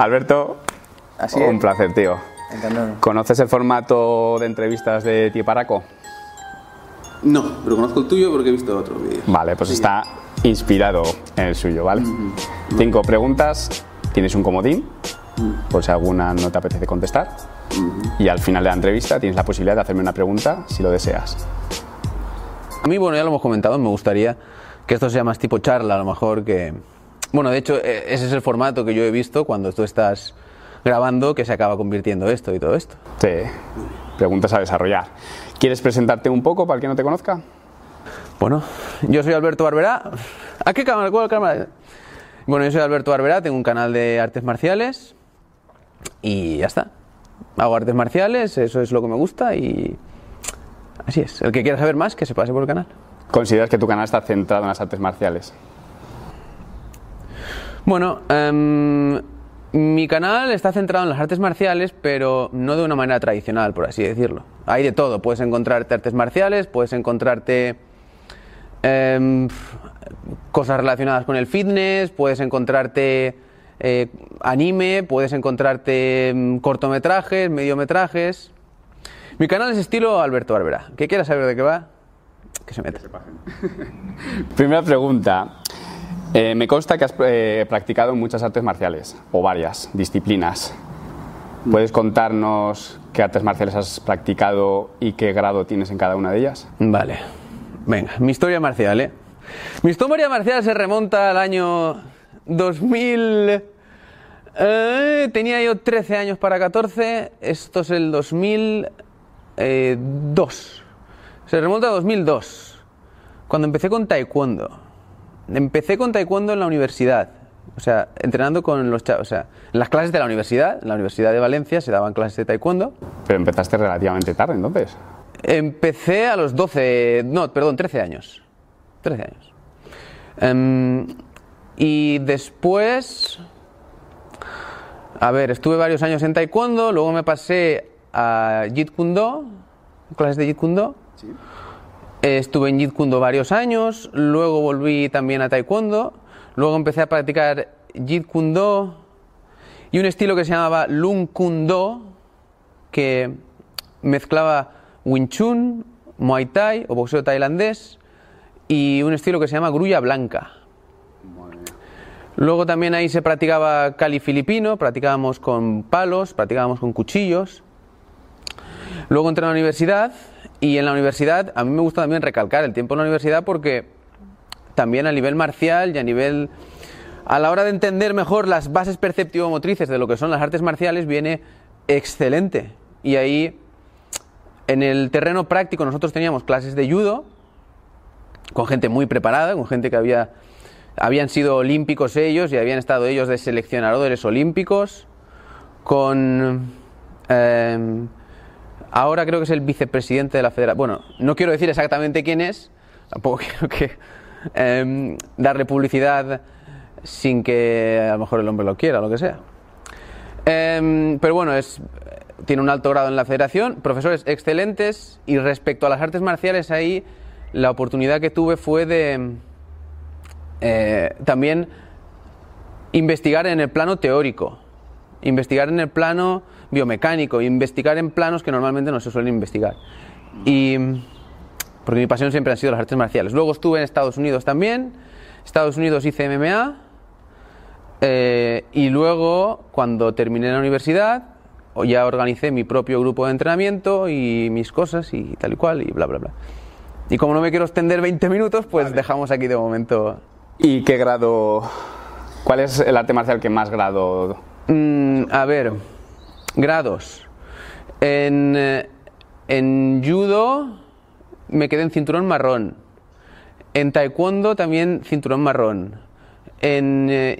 Alberto, un placer, tío. ¿Conoces el formato de entrevistas de Paraco? No, pero conozco el tuyo porque he visto otro vídeo. Vale, pues está inspirado en el suyo, ¿vale? Cinco preguntas, tienes un comodín, por si alguna no te apetece contestar. Y al final de la entrevista tienes la posibilidad de hacerme una pregunta si lo deseas. A mí, bueno, ya lo hemos comentado, me gustaría que esto sea más tipo charla, a lo mejor que, bueno, de hecho, e, ese es el formato que yo he visto cuando tú estás grabando que se acaba convirtiendo esto y todo esto. Sí, preguntas a desarrollar. ¿Quieres presentarte un poco para el que no te conozca? Bueno, yo soy Alberto Barberá. ¿A qué cámara? ¿Cuál cámara? Bueno, yo soy Alberto Barberá, tengo un canal de artes marciales y ya está. Hago artes marciales, eso es lo que me gusta y así es. El que quiera saber más, que se pase por el canal. ¿Consideras que tu canal está centrado en las artes marciales? Bueno, em, mi canal está centrado en las artes marciales, pero no de una manera tradicional, por así decirlo. Hay de todo, puedes encontrarte artes marciales, puedes encontrarte em, cosas relacionadas con el fitness, puedes encontrarte eh, anime, puedes encontrarte em, cortometrajes, mediometrajes. Mi canal es estilo Alberto Barbera. ¿Qué quieras saber de qué va? Que se meta. Primera pregunta. Eh, me consta que has eh, practicado muchas artes marciales, o varias disciplinas. ¿Puedes contarnos qué artes marciales has practicado y qué grado tienes en cada una de ellas? Vale. Venga, mi historia marcial, ¿eh? Mi historia marcial se remonta al año 2000... Eh, tenía yo 13 años para 14, esto es el 2002. Se remonta a 2002, cuando empecé con taekwondo empecé con taekwondo en la universidad. O sea, entrenando con los chavos. O sea, en las clases de la universidad, en la Universidad de Valencia, se daban clases de taekwondo. Pero empezaste relativamente tarde, entonces. Empecé a los 12, no, perdón, 13 años. 13 años. Em, y después, a ver, estuve varios años en taekwondo, luego me pasé a Jeet Kune Do, clases de Jeet Kune Do. Sí estuve en Jeet Kune Do varios años, luego volví también a Taekwondo, luego empecé a practicar Jeet Kune Do y un estilo que se llamaba Lung Kune Do, que mezclaba Wing Chun, Muay Thai o boxeo tailandés y un estilo que se llama grulla blanca. Luego también ahí se practicaba cali filipino, practicábamos con palos, practicábamos con cuchillos. Luego entré a la universidad y en la universidad, a mí me gusta también recalcar el tiempo en la universidad porque también a nivel marcial y a nivel... A la hora de entender mejor las bases perceptivo-motrices de lo que son las artes marciales viene excelente. Y ahí, en el terreno práctico, nosotros teníamos clases de judo con gente muy preparada, con gente que había, habían sido olímpicos ellos y habían estado ellos de seleccionadores olímpicos, con... Eh, ahora creo que es el vicepresidente de la federación. Bueno, no quiero decir exactamente quién es, tampoco quiero que em, darle publicidad sin que a lo mejor el hombre lo quiera, lo que sea. Em, pero bueno, es, tiene un alto grado en la federación, profesores excelentes y respecto a las artes marciales ahí la oportunidad que tuve fue de eh, también investigar en el plano teórico, investigar en el plano biomecánico, investigar en planos que normalmente no se suelen investigar. Y porque mi pasión siempre han sido las artes marciales. Luego estuve en Estados Unidos también, Estados Unidos hice MMA, eh, y luego cuando terminé la universidad ya organicé mi propio grupo de entrenamiento y mis cosas y tal y cual y bla, bla, bla. Y como no me quiero extender 20 minutos, pues dejamos aquí de momento. ¿Y qué grado? ¿Cuál es el arte marcial que más grado? Mm, a ver grados. Eh, en, judo me quedé en cinturón marrón. En taekwondo también cinturón marrón. En eh,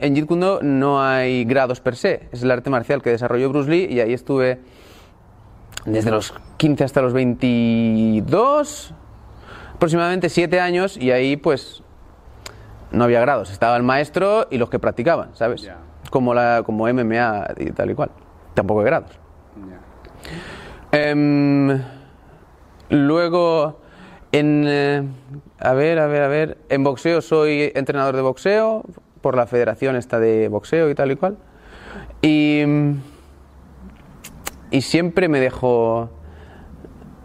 en no hay grados per se, es el arte marcial que desarrolló Bruce Lee y ahí estuve desde los 15 hasta los 22, aproximadamente 7 años y ahí pues no había grados, estaba el maestro y los que practicaban, ¿sabes? como, la, como MMA y tal y cual. Tampoco hay grados. Em, luego, en, eh, a ver, a ver, a ver. En boxeo soy entrenador de boxeo por la federación esta de boxeo y tal y cual. Y, y siempre me dejo...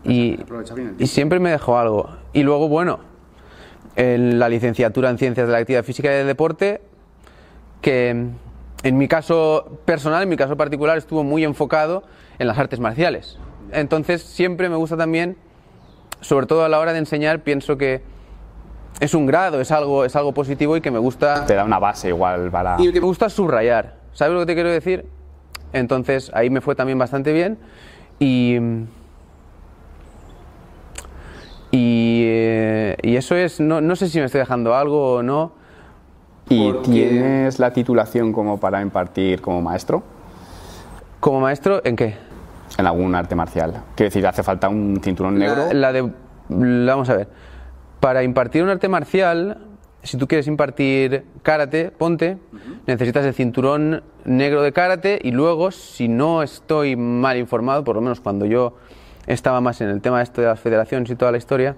Y, y siempre me dejó algo. Y luego, bueno, en la licenciatura en Ciencias de la Actividad Física y del Deporte, que en mi caso personal, en mi caso particular, estuvo muy enfocado en las artes marciales. Entonces siempre me gusta también, sobre todo a la hora de enseñar, pienso que es un grado, es algo, es algo positivo y que me gusta... Te da una base igual para... Y me gusta subrayar. ¿Sabes lo que te quiero decir? Entonces ahí me fue también bastante bien y... Y, eh, y eso es, no, no sé si me estoy dejando algo o no. ¿Y tienes la titulación como para impartir como maestro? ¿Como maestro en qué? En algún arte marcial. ¿Qué decir, hace falta un cinturón negro. La, de. vamos a ver. Para impartir un arte marcial, si tú quieres impartir karate, ponte, necesitas el cinturón negro de karate y luego, si no estoy mal informado, por lo menos cuando yo estaba más en el tema de esto de las federaciones y toda la historia,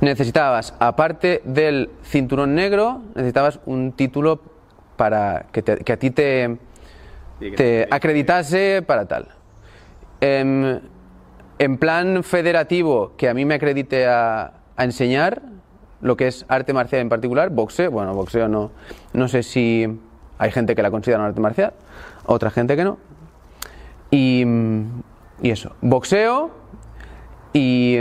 necesitabas, aparte del cinturón negro, necesitabas un título para que, a ti te, te acreditase para tal. Em, en, plan federativo, que a mí me acredite a, enseñar lo que es arte marcial en particular, boxeo, bueno, boxeo no, no sé si hay gente que la considera un arte marcial, otra gente que no. Y, eso, boxeo y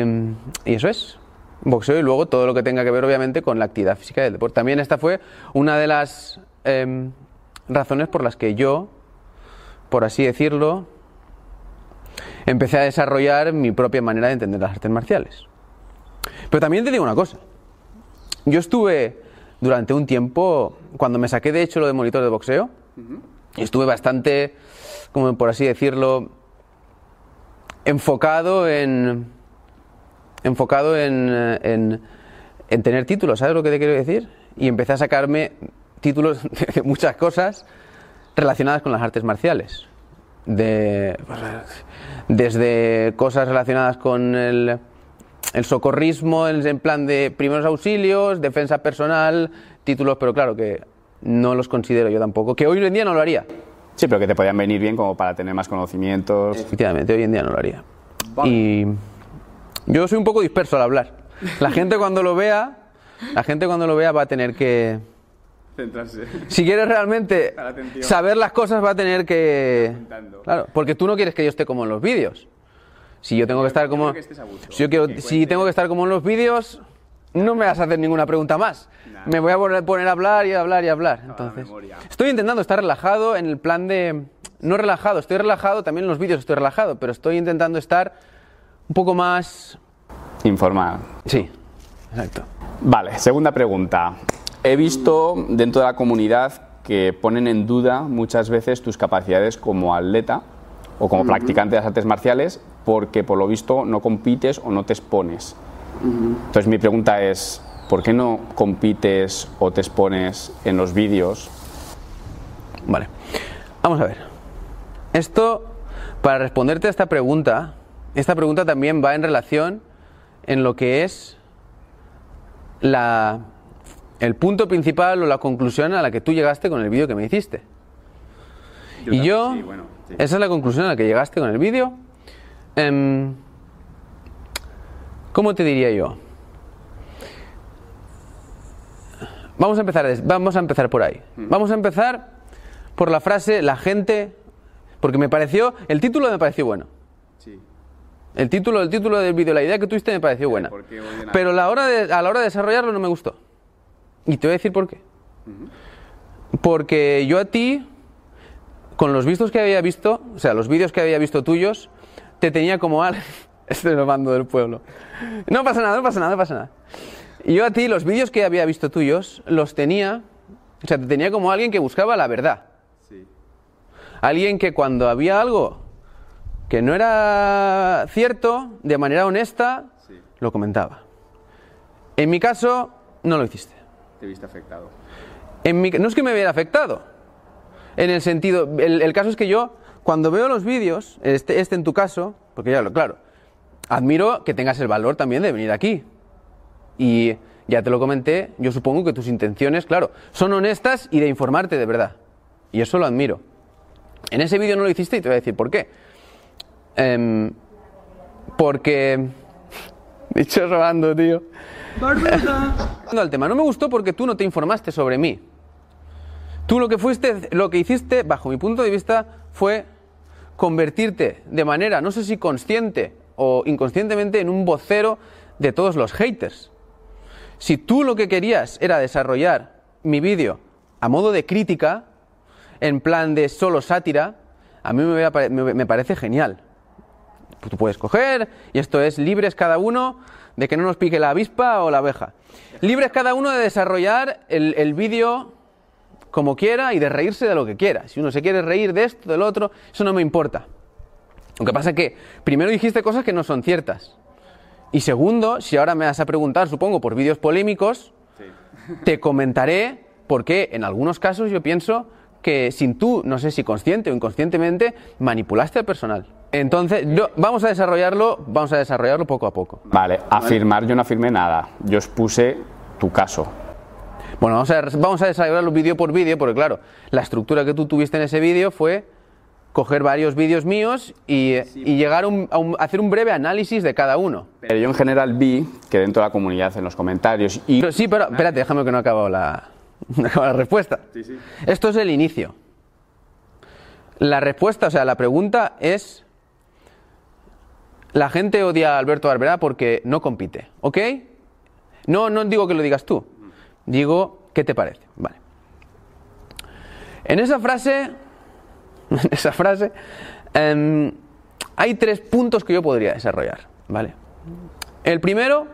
eso es boxeo y luego todo lo que tenga que ver obviamente con la actividad física del deporte. También esta fue una de las em, razones por las que yo, por así decirlo, empecé a desarrollar mi propia manera de entender las artes marciales. Pero también te digo una cosa, yo estuve durante un tiempo, cuando me saqué de hecho lo de monitor de boxeo, estuve bastante, como por así decirlo, enfocado en enfocado en, tener títulos, ¿sabes lo que te quiero decir? Y empecé a sacarme títulos de muchas cosas relacionadas con las artes marciales. De, desde cosas relacionadas con el, socorrismo en, plan de primeros auxilios, defensa personal, títulos, pero claro que no los considero yo tampoco, que hoy en día no lo haría. Sí, pero que te podían venir bien como para tener más conocimientos. Efectivamente, hoy en día no lo haría. Y yo soy un poco disperso al hablar. La gente cuando lo vea, la gente cuando lo vea va a tener que centrarse. Si quieres realmente saber las cosas va a tener que Claro, porque tú no quieres que yo esté como en los vídeos. Si yo tengo que estar como si yo quiero si tengo que estar como en los vídeos no me vas a hacer ninguna pregunta más. Me voy a poner a hablar y a hablar y a hablar. estoy intentando estar relajado en el plan de no relajado, estoy relajado, también en los vídeos estoy relajado, pero estoy intentando estar un poco más... Informal. Sí, exacto. Vale, segunda pregunta. He visto dentro de la comunidad que ponen en duda muchas veces tus capacidades como atleta o como practicante de las artes marciales porque por lo visto no compites o no te expones. Entonces mi pregunta es, ¿por qué no compites o te expones en los vídeos? Vale, vamos a ver. Esto, para responderte a esta pregunta, esta pregunta también va en relación en lo que es la, el punto principal o la conclusión a la que tú llegaste con el vídeo que me hiciste. y yo, esa es la conclusión a la que llegaste con el vídeo. Em, ¿Cómo te diría yo? Vamos a empezar, vamos a empezar por ahí. Mm. Vamos a empezar por la frase la gente, porque me pareció, el título me pareció bueno. El título, el título del vídeo, la idea que tuviste me pareció buena. Pero a la, hora de, a la hora de desarrollarlo no me gustó. Y te voy a decir por qué. Porque yo a ti, con los vistos que había visto, o sea, los vídeos que había visto tuyos, te tenía como al... este es mando del pueblo. No pasa nada, no pasa nada, no pasa nada. Yo a ti, los vídeos que había visto tuyos, los tenía... O sea, te tenía como alguien que buscaba la verdad. Alguien que cuando había algo que no era cierto, de manera honesta, lo comentaba. En mi caso, no lo hiciste. Te viste afectado. En mi, no es que me hubiera afectado. En el sentido, el, caso es que yo, cuando veo los vídeos, este, este en tu caso, porque ya lo, claro, admiro que tengas el valor también de venir aquí. Y ya te lo comenté, yo supongo que tus intenciones, claro, son honestas y de informarte de verdad. Y eso lo admiro. En ese vídeo no lo hiciste y te voy a decir por qué. Em, porque... Dicho robando, tío. No, tema no me gustó porque tú no te informaste sobre mí. Tú lo que fuiste, lo que hiciste, bajo mi punto de vista, fue convertirte de manera, no sé si consciente o inconscientemente, en un vocero de todos los haters. Si tú lo que querías era desarrollar mi vídeo a modo de crítica, en plan de solo sátira, a mí me parece genial. Pues tú puedes coger, y esto es libres cada uno de que no nos pique la avispa o la abeja. Libres cada uno de desarrollar el, vídeo como quiera y de reírse de lo que quiera. Si uno se quiere reír de esto, del otro, eso no me importa. Lo que pasa es que, primero dijiste cosas que no son ciertas. Y segundo, si ahora me vas a preguntar, supongo, por vídeos polémicos, te comentaré por qué en algunos casos yo pienso que sin tú, no sé si consciente o inconscientemente, manipulaste al personal. Entonces, vamos a desarrollarlo, vamos a desarrollarlo poco a poco. Vale, afirmar, yo no afirmé nada. Yo expuse tu caso. Bueno, vamos a, vamos a desarrollarlo vídeo por vídeo, porque claro, la estructura que tú tuviste en ese vídeo fue coger varios vídeos míos y, llegar a, hacer un breve análisis de cada uno. Pero yo en general vi que dentro de la comunidad, en los comentarios Pero sí, pero espérate, déjame que no ha acabado la... la respuesta. Esto es el inicio. La respuesta, o sea, la pregunta es... La gente odia a Alberto Barbera porque no compite, ¿ok? No, no digo que lo digas tú. Digo, ¿qué te parece? Vale. En esa frase, en esa frase, em, hay tres puntos que yo podría desarrollar, ¿vale? El primero,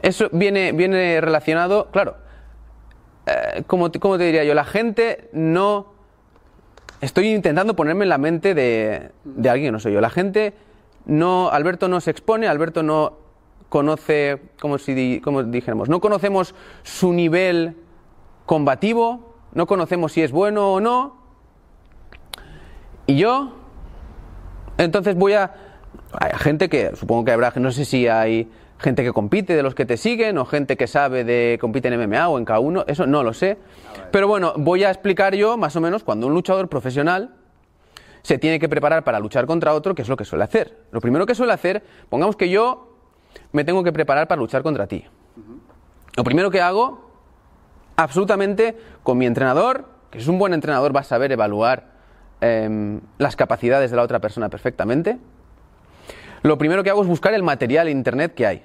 eso viene, viene relacionado, claro, eh, como, te diría yo? La gente no... Estoy intentando ponerme en la mente de, alguien, no soy yo. La gente no... Alberto no se expone, Alberto no conoce, como si como dijéramos, no conocemos su nivel combativo, no conocemos si es bueno o no. Y yo, entonces voy a... Hay gente que, supongo que habrá, no sé si hay gente que compite, de los que te siguen, o gente que sabe de compite en MMA o en K1, eso no lo sé. Pero bueno, voy a explicar yo más o menos cuando un luchador profesional se tiene que preparar para luchar contra otro, que es lo que suele hacer. Lo primero que suele hacer, pongamos que yo me tengo que preparar para luchar contra ti. Lo primero que hago, absolutamente con mi entrenador, que es un buen entrenador, va a saber evaluar em, las capacidades de la otra persona perfectamente lo primero que hago es buscar el material internet que hay.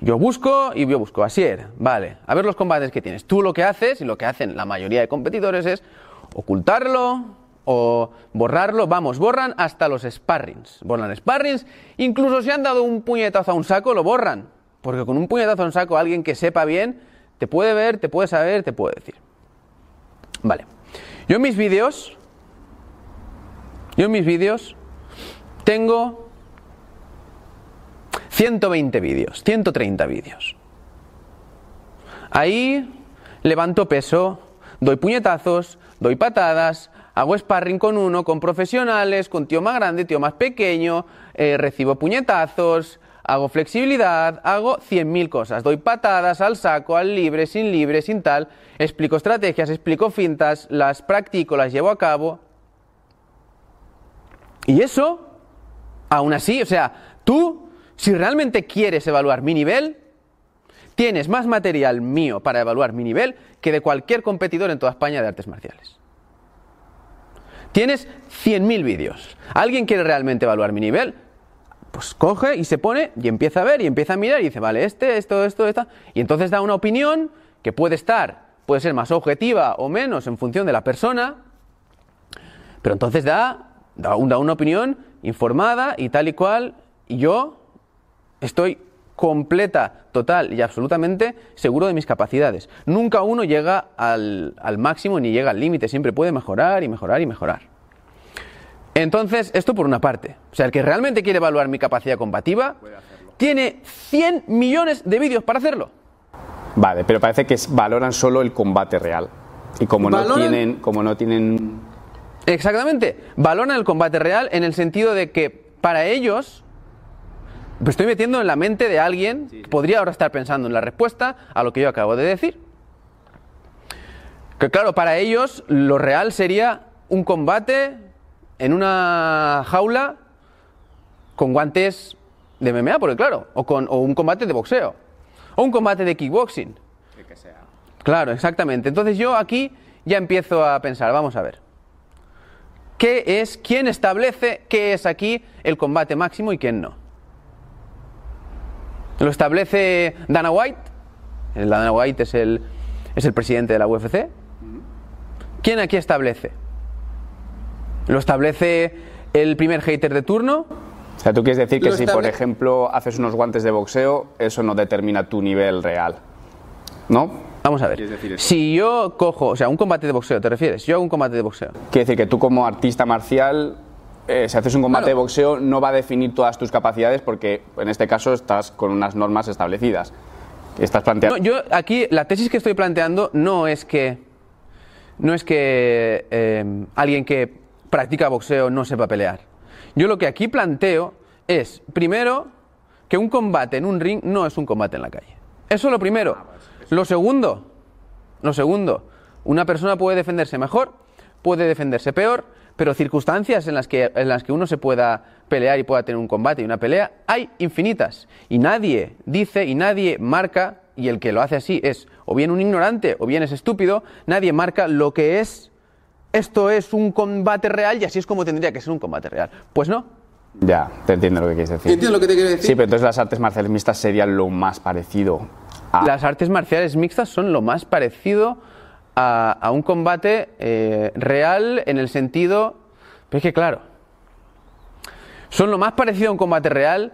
Yo busco y yo busco, así es vale, a ver los combates que tienes. Tú lo que haces y lo que hacen la mayoría de competidores es ocultarlo o borrarlo, vamos, borran hasta los sparrings, borran sparrings, incluso si han dado un puñetazo a un saco, lo borran, porque con un puñetazo a un saco alguien que sepa bien te puede ver, te puede saber, te puede decir. Vale, yo en mis vídeos, yo en mis vídeos tengo 120 vídeos, 130 vídeos. Ahí levanto peso, doy puñetazos, doy patadas, hago sparring con uno, con profesionales, con tío más grande, tío más pequeño, eh, recibo puñetazos, hago flexibilidad, hago 100.000 cosas. Doy patadas al saco, al libre, sin libre, sin tal. Explico estrategias, explico fintas, las practico, las llevo a cabo. Y eso, aún así, o sea, tú si realmente quieres evaluar mi nivel, tienes más material mío para evaluar mi nivel que de cualquier competidor en toda España de artes marciales. Tienes 100.000 vídeos. ¿Alguien quiere realmente evaluar mi nivel? Pues coge y se pone y empieza a ver y empieza a mirar y dice, vale, este, esto, esto, esta. Y entonces da una opinión que puede estar, puede ser más objetiva o menos en función de la persona, pero entonces da, da, una opinión informada y tal y cual. Y yo Estoy completa, total y absolutamente seguro de mis capacidades. Nunca uno llega al, máximo ni llega al límite, siempre puede mejorar y mejorar y mejorar. Entonces, esto por una parte. O sea, el que realmente quiere evaluar mi capacidad combativa tiene 100 millones de vídeos para hacerlo. Vale, pero parece que valoran solo el combate real. Y como no tienen. Como no tienen... Exactamente. Valoran el combate real en el sentido de que para ellos me estoy metiendo en la mente de alguien que podría ahora estar pensando en la respuesta a lo que yo acabo de decir. Que claro, para ellos lo real sería un combate en una jaula con guantes de MMA, porque claro, o, con, un combate de boxeo, o un combate de kickboxing. Claro, exactamente. Entonces yo aquí ya empiezo a pensar, vamos a ver. ¿Qué es, quién establece qué es aquí el combate máximo y quién no? Lo establece Dana White. El Dana White es el, es el presidente de la UFC. ¿Quién aquí establece? ¿Lo establece el primer hater de turno? O sea, tú quieres decir que si, por ejemplo, haces unos guantes de boxeo, eso no determina tu nivel real. ¿No? Vamos a ver. Si yo cojo, o sea, un combate de boxeo, ¿te refieres? Yo hago un combate de boxeo. Quiere decir que tú como artista marcial eh, si haces un combate de boxeo no va a definir todas tus capacidades porque en este caso estás con unas normas establecidas. Estás planteando. No, yo aquí la tesis que estoy planteando no es que no es que eh, alguien que practica boxeo no sepa pelear. Yo lo que aquí planteo es primero que un combate en un ring no es un combate en la calle. Eso es lo primero. Ah, lo segundo, lo segundo, una persona puede defenderse mejor puede defenderse peor, pero circunstancias en las, que, en las que uno se pueda pelear y pueda tener un combate y una pelea, hay infinitas. Y nadie dice y nadie marca, y el que lo hace así es o bien un ignorante o bien es estúpido, nadie marca lo que es, esto es un combate real y así es como tendría que ser un combate real. Pues no, ya, te entiendo lo que quieres decir. Entiendo lo que te quiero decir. Sí, pero entonces las artes marciales mixtas serían lo más parecido a... Las artes marciales mixtas son lo más parecido a, un combate eh, real en el sentido... es que claro, son lo más parecido a un combate real,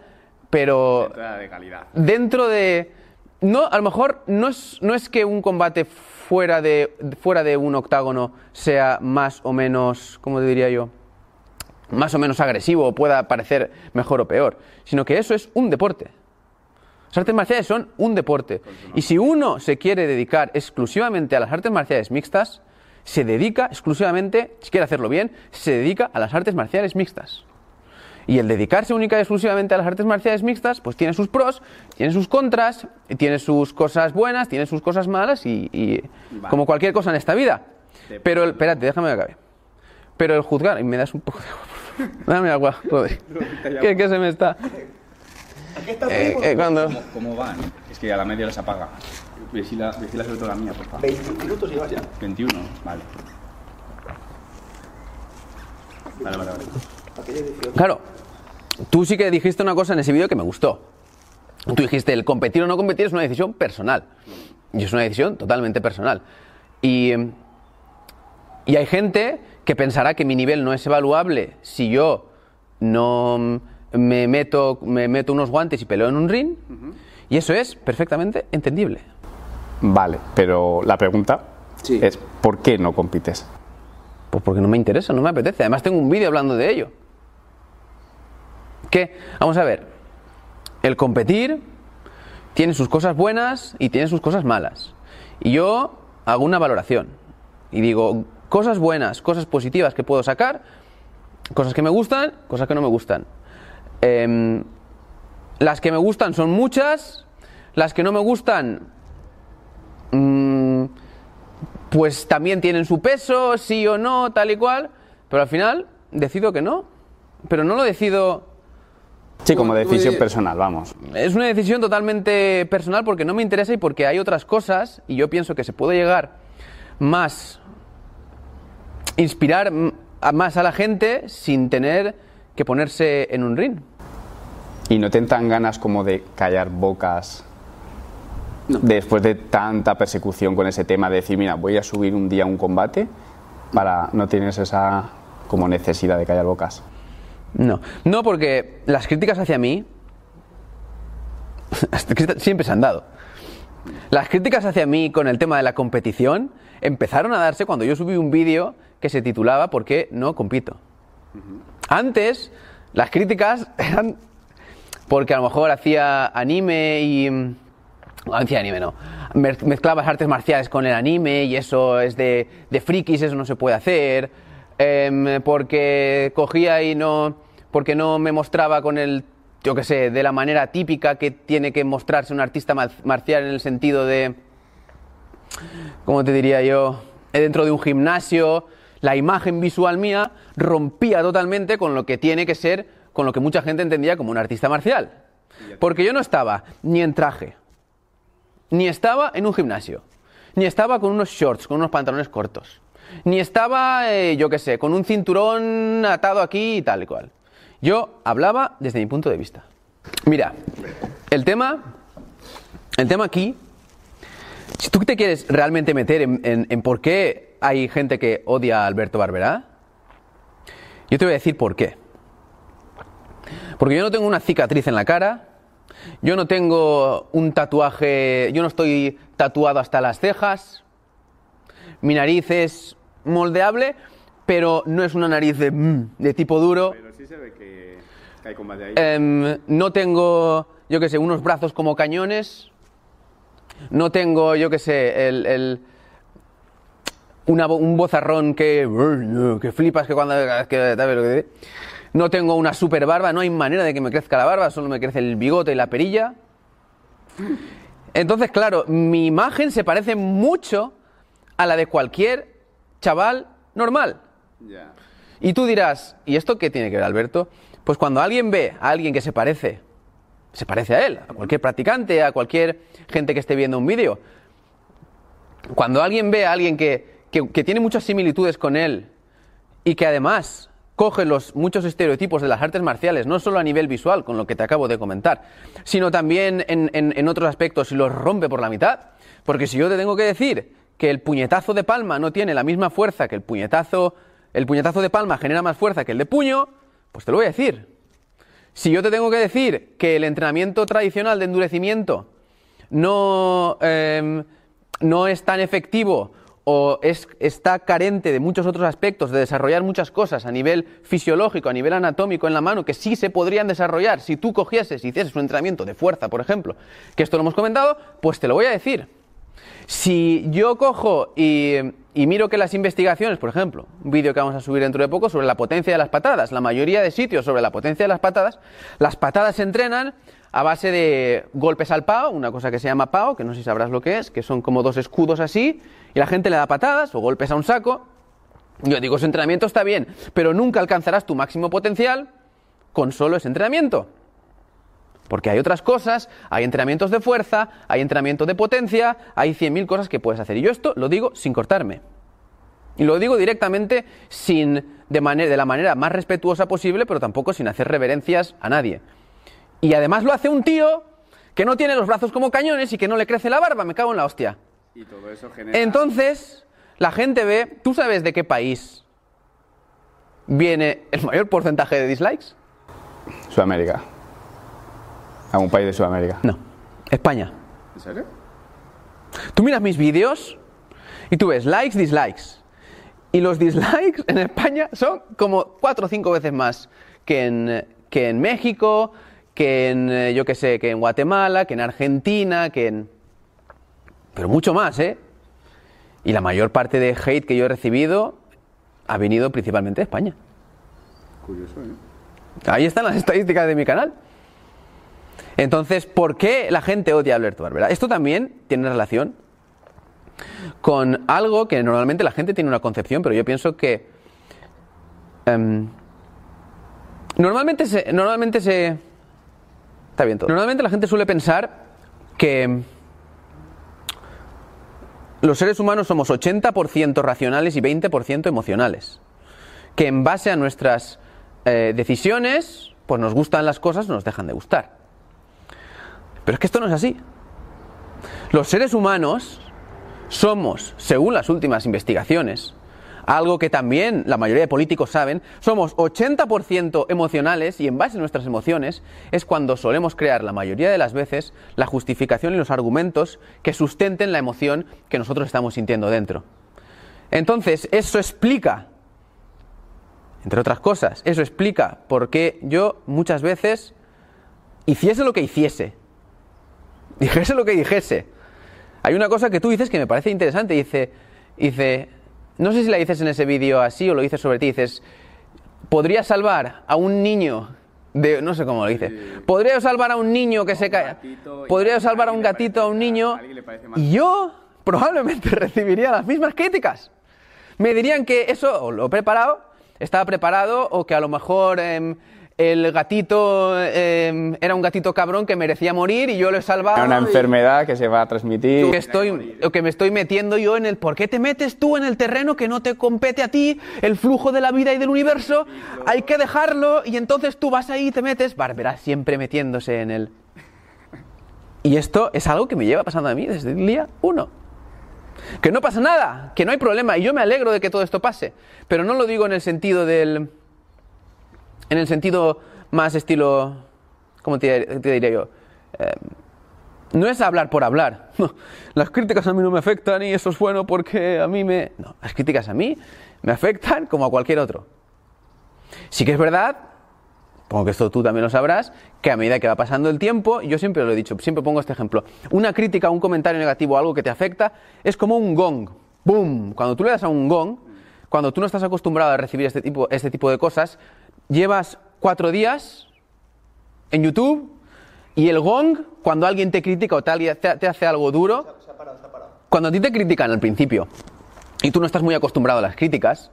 pero... De calidad. Dentro de... No, a lo mejor no es, no es que un combate fuera de, fuera de un octágono sea más o menos, ¿cómo diría yo? Más o menos agresivo o pueda parecer mejor o peor, sino que eso es un deporte. Las artes marciales son un deporte. Y si uno se quiere dedicar exclusivamente a las artes marciales mixtas, se dedica exclusivamente, si quiere hacerlo bien, se dedica a las artes marciales mixtas. Y el dedicarse única y exclusivamente a las artes marciales mixtas, pues tiene sus pros, tiene sus contras, tiene sus cosas buenas, tiene sus cosas malas y, como cualquier cosa en esta vida. Pero, el, espérate, déjame que acabe. Pero el juzgar, y me das un poco de agua, Dame agua, Rodri. que, que se me está. Eh, eh, ¿Cómo, van? Es que a la media les apaga. la sobre todo la mía, por favor. 21 minutos llevas ya. 21, vale. Vale, vale, vale. Claro, tú sí que dijiste una cosa en ese vídeo que me gustó. Tú dijiste, el competir o no competir es una decisión personal. Y es una decisión totalmente personal. y hay gente que pensará que mi nivel no es evaluable si yo no me meto, me meto unos guantes y peleo en un ring. Y eso es perfectamente entendible. Vale, pero la pregunta es, ¿por qué no compites? Pues porque no me interesa, no me apetece. Además tengo un vídeo hablando de ello. ¿qué? vamos a ver, el competir tiene sus cosas buenas y tiene sus cosas malas. Y yo hago una valoración y digo, cosas buenas, cosas positivas que puedo sacar, cosas que me gustan, cosas que no me gustan. Em, las que me gustan son muchas, las que no me gustan mm, pues también tienen su peso, sí o no, tal y cual, pero al final decido que no, pero no lo decido... Sí, como decisión personal, vamos. Es una decisión totalmente personal porque no me interesa y porque hay otras cosas y yo pienso que se puede llegar más, inspirar más a la gente sin tener que ponerse en un ring. ¿Y no te tan ganas como de callar bocas después de tanta persecución con ese tema? De decir, mira, voy a subir un día un combate para no tienes esa como necesidad de callar bocas. No, no porque las críticas hacia mí siempre se han dado. Las críticas hacia mí con el tema de la competición empezaron a darse cuando yo subí un vídeo que se titulaba ¿Por qué no compito? Antes, las críticas eran porque a lo mejor hacía anime y... Mm, hacía anime, no. Mezclabas artes marciales con el anime y eso es de, frikis, eso no se puede hacer. Em, porque cogía y no... Porque no me mostraba con el yo qué sé, de la manera típica que tiene que mostrarse un artista marcial en el sentido de, ¿cómo te diría yo? Eh, dentro de un gimnasio, la imagen visual mía rompía totalmente con lo que tiene que ser, con lo que mucha gente entendía como un artista marcial. Porque yo no estaba ni en traje, ni estaba en un gimnasio, ni estaba con unos shorts, con unos pantalones cortos, ni estaba, eh, yo qué sé, con un cinturón atado aquí y tal y cual. Yo hablaba desde mi punto de vista. Mira, el tema, el tema aquí, si tú te quieres realmente meter en, en por qué hay gente que odia a Alberto Barberá, yo te voy a decir por qué. Porque yo no tengo una cicatriz en la cara, yo no tengo un tatuaje, yo no estoy tatuado hasta las cejas, mi nariz es moldeable, pero no es una nariz de, mm, tipo duro. Pero sí se ve que, ahí. Em, no tengo, yo qué sé, unos brazos como cañones, no tengo, yo qué sé, el un bozarrón que, que flipas que cuando... no tengo una super barba, no hay manera de que me crezca la barba, solo me crece el bigote y la perilla. Entonces, claro, mi imagen se parece mucho a la de cualquier chaval normal. Y tú dirás, ¿y esto qué tiene que ver, Alberto? Pues cuando alguien ve a alguien que se parece, se parece a él, a cualquier practicante, a cualquier gente que esté viendo un vídeo. Cuando alguien ve a alguien que que, tiene muchas similitudes con él y que además coge los muchos estereotipos de las artes marciales, no solo a nivel visual, con lo que te acabo de comentar, sino también en, en, otros aspectos y los rompe por la mitad. Porque si yo te tengo que decir que el puñetazo de palma no tiene la misma fuerza que el puñetazo, el puñetazo de palma genera más fuerza que el de puño, pues te lo voy a decir. Si yo te tengo que decir que el entrenamiento tradicional de endurecimiento no, eh, no es tan efectivo o es, está carente de muchos otros aspectos, de desarrollar muchas cosas a nivel fisiológico, a nivel anatómico en la mano, que sí se podrían desarrollar si tú cogieses y hicieses un entrenamiento de fuerza, por ejemplo, que esto lo hemos comentado, pues te lo voy a decir. Si yo cojo y, y miro que las investigaciones, por ejemplo, un vídeo que vamos a subir dentro de poco sobre la potencia de las patadas, la mayoría de sitios sobre la potencia de las patadas, las patadas se entrenan a base de golpes al pao, una cosa que se llama pao, que no sé si sabrás lo que es, que son como dos escudos así, y la gente le da patadas o golpes a un saco. Yo digo, ese entrenamiento está bien, pero nunca alcanzarás tu máximo potencial con solo ese entrenamiento. Porque hay otras cosas, hay entrenamientos de fuerza, hay entrenamientos de potencia, hay 100.000 cosas que puedes hacer. Y yo esto lo digo sin cortarme. Y lo digo directamente sin, de, de la manera más respetuosa posible, pero tampoco sin hacer reverencias a nadie. Y además lo hace un tío que no tiene los brazos como cañones y que no le crece la barba, me cago en la hostia. Y todo eso genera... Entonces, la gente ve, ¿tú sabes de qué país viene el mayor porcentaje de dislikes? Sudamérica. Algún país de Sudamérica. No, España. ¿En serio? Tú miras mis vídeos y tú ves likes, dislikes. Y los dislikes en España son como cuatro o cinco veces más que que en México, que en, eh, yo qué sé, que en Guatemala, que en Argentina, que en... Pero mucho más, ¿eh? Y la mayor parte de hate que yo he recibido ha venido principalmente de España. Curioso, ¿eh? Ahí están las estadísticas de mi canal. Entonces, ¿por qué la gente odia a Alberto Barbera? Esto también tiene relación con algo que normalmente la gente tiene una concepción, pero yo pienso que... normalmente em, Normalmente se Normalmente la gente suele pensar que los seres humanos somos 80% racionales y 20% emocionales. Que en base a nuestras eh, decisiones, pues nos gustan las cosas, nos dejan de gustar. Pero es que esto no es así. Los seres humanos somos, según las últimas investigaciones, algo que también la mayoría de políticos saben, somos 80% emocionales y en base a nuestras emociones es cuando solemos crear la mayoría de las veces la justificación y los argumentos que sustenten la emoción que nosotros estamos sintiendo dentro. Entonces, eso explica, entre otras cosas, eso explica por qué yo muchas veces hiciese lo que hiciese, dijese lo que dijese. Hay una cosa que tú dices que me parece interesante, dice, dice, no sé si la dices en ese vídeo así o lo dices sobre ti, dices, podría salvar a un niño de, no sé cómo lo dices. Podría salvar a un niño que se cae. Podría salvar a un gatito, a un niño. Y yo probablemente recibiría las mismas críticas. Me dirían que eso lo he preparado, estaba preparado o que a lo mejor em, el gatito em, era un gatito cabrón que merecía morir y yo lo he salvado. Era una enfermedad que se va a transmitir. Que, que me estoy metiendo yo en el por qué te metes tú en el terreno que no te compete a ti, el flujo de la vida y del universo, hay que dejarlo y entonces tú vas ahí y te metes, Barbera, siempre metiéndose en él. Y esto es algo que me lleva pasando a mí desde el día uno. Que no pasa nada, que no hay problema y yo me alegro de que todo esto pase, pero no lo digo en el sentido del en el sentido más estilo, ¿cómo te, diré diría yo? Eh, no es hablar por hablar. las críticas a mí no me afectan y eso es bueno porque a mí me... No, las críticas a mí me afectan como a cualquier otro. Sí que es verdad, pongo que esto tú también lo sabrás, que a medida que va pasando el tiempo, yo siempre lo he dicho, siempre pongo este ejemplo, una crítica, un comentario negativo, algo que te afecta, es como un gong. ¡Bum! Cuando tú le das a un gong, cuando tú no estás acostumbrado a recibir este tipo, este tipo de cosas, llevas cuatro días en YouTube y el gong, cuando alguien te critica o te, te hace algo duro, cuando a ti te critican al principio y tú no estás muy acostumbrado a las críticas,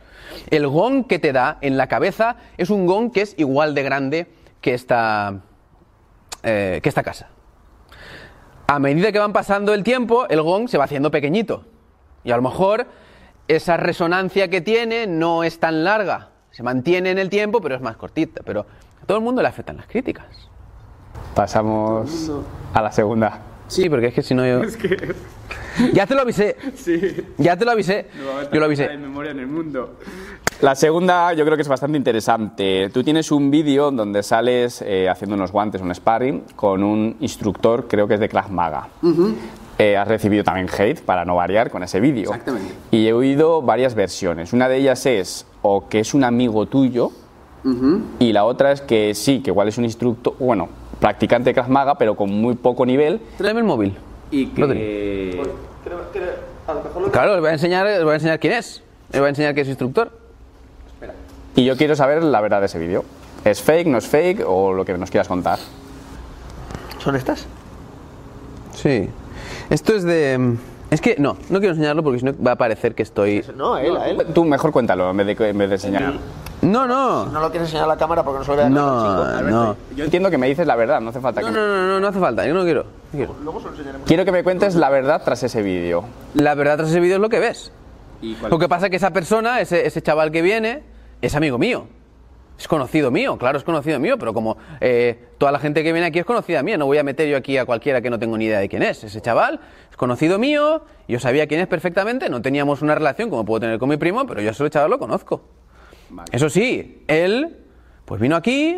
el gong que te da en la cabeza es un gong que es igual de grande que eh, que esta casa. A medida que van pasando el tiempo, el gong se va haciendo pequeñito. Y a lo mejor esa resonancia que tiene no es tan larga se mantiene en el tiempo, pero es más cortita. Pero a todo el mundo le afectan las críticas. Pasamos a la segunda. Sí, porque es que si no yo... Es que... Ya te lo avisé. Sí. Ya te lo avisé. yo lo avisé. memoria en el mundo. La segunda yo creo que es bastante interesante. Tú tienes un vídeo donde sales eh, haciendo unos guantes, un sparring, con un instructor, creo que es de Krav Maga. Eh, has recibido también hate, para no variar, con ese vídeo. Exactamente. Y he oído varias versiones. Una de ellas es, o que es un amigo tuyo. Y la otra es que sí, que igual es un instructor, bueno, practicante de Maga, pero con muy poco nivel. Tráeme el móvil. Y que... claro, os voy, a enseñar, a enseñar quién es. Les voy a enseñar que es instructor. Y yo quiero saber la verdad de ese vídeo. ¿Es fake, no es fake o lo que nos quieras contar? ¿Son estas? Sí. Esto es de... Mm, es que no, no quiero enseñarlo porque si no va a parecer que estoy. No, él, él. Tú mejor cuéntalo en vez de, en enseñarlo. No, no. No lo quieres enseñar a la cámara porque no se lo vea No, no. Yo entiendo que me dices la verdad, no hace falta. que... no, no, no, no hace falta, yo no quiero. quiero. Pues quiero que me cuentes la verdad tras ese vídeo. La verdad tras ese vídeo es lo que ves. lo que pasa es que esa persona, ese chaval que viene, es amigo mío es conocido mío, claro, es conocido mío, pero como eh, toda la gente que viene aquí es conocida mía, no voy a meter yo aquí a cualquiera que no tengo ni idea de quién es. Ese chaval es conocido mío, yo sabía quién es perfectamente, no teníamos una relación como puedo tener con mi primo, pero yo a ese chaval lo conozco. Eso sí, él, pues vino aquí,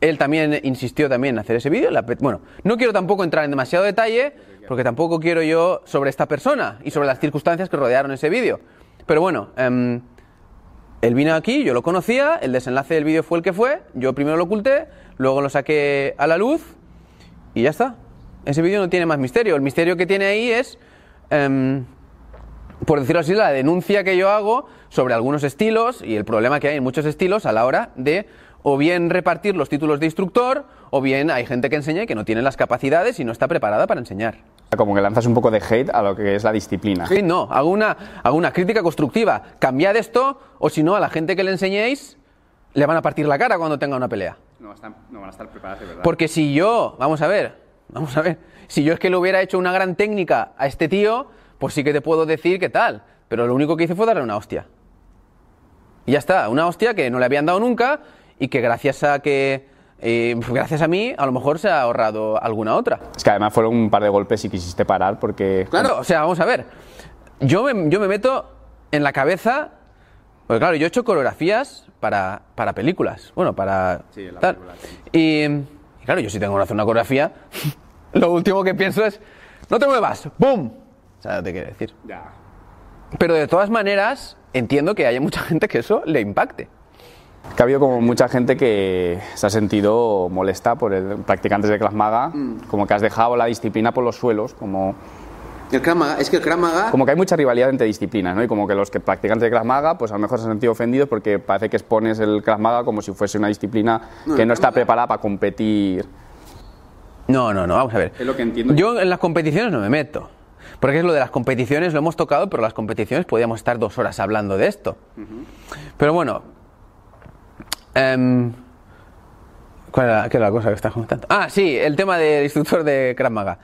él también insistió también en hacer ese vídeo. Bueno, no quiero tampoco entrar en demasiado detalle, porque tampoco quiero yo sobre esta persona y sobre las circunstancias que rodearon ese vídeo. Pero bueno... Em, él vino aquí, yo lo conocía, el desenlace del vídeo fue el que fue, yo primero lo oculté, luego lo saqué a la luz y ya está. Ese vídeo no tiene más misterio. El misterio que tiene ahí es, em, por decirlo así, la denuncia que yo hago sobre algunos estilos y el problema que hay en muchos estilos a la hora de o bien repartir los títulos de instructor o bien hay gente que enseña y que no tiene las capacidades y no está preparada para enseñar. Como que lanzas un poco de hate a lo que es la disciplina. Sí, no, hago una, crítica constructiva. Cambiad esto o si no, a la gente que le enseñéis le van a partir la cara cuando tenga una pelea. No, van a estar preparados, ¿verdad? Porque si yo, vamos a ver, vamos a ver, si yo es que le hubiera hecho una gran técnica a este tío, pues sí que te puedo decir qué tal. Pero lo único que hice fue darle una hostia. Y ya está, una hostia que no le habían dado nunca y que gracias a que eh, pues gracias a mí, a lo mejor se ha ahorrado alguna otra. Es que además fueron un par de golpes y quisiste parar porque... Claro, o sea, vamos a ver. Yo me, yo me meto en la cabeza... Porque claro, yo he hecho coreografías para, para películas. Bueno, para... Sí, la y, claro, yo si tengo que hacer una coreografía, lo último que pienso es... ¡No te muevas! ¡Bum! O sea, no te quiero decir. Ya. Pero de todas maneras, entiendo que haya mucha gente que eso le impacte. Que ha habido como mucha gente que se ha sentido molesta por el practicantes de Krasmaga, mm. como que has dejado la disciplina por los suelos, como... El es que el Como que hay mucha rivalidad entre disciplinas, ¿no? Y como que los que practican de Krav pues a lo mejor se han sentido ofendidos porque parece que expones el Krav como si fuese una disciplina que no está preparada para competir. No, no, no, vamos a ver. Es lo que entiendo. Yo en las competiciones no me meto. Porque es lo de las competiciones, lo hemos tocado, pero las competiciones podíamos estar dos horas hablando de esto. Pero bueno, Em, ¿Cuál era, la cosa que estás comentando? Ah, sí, el tema del instructor de Krav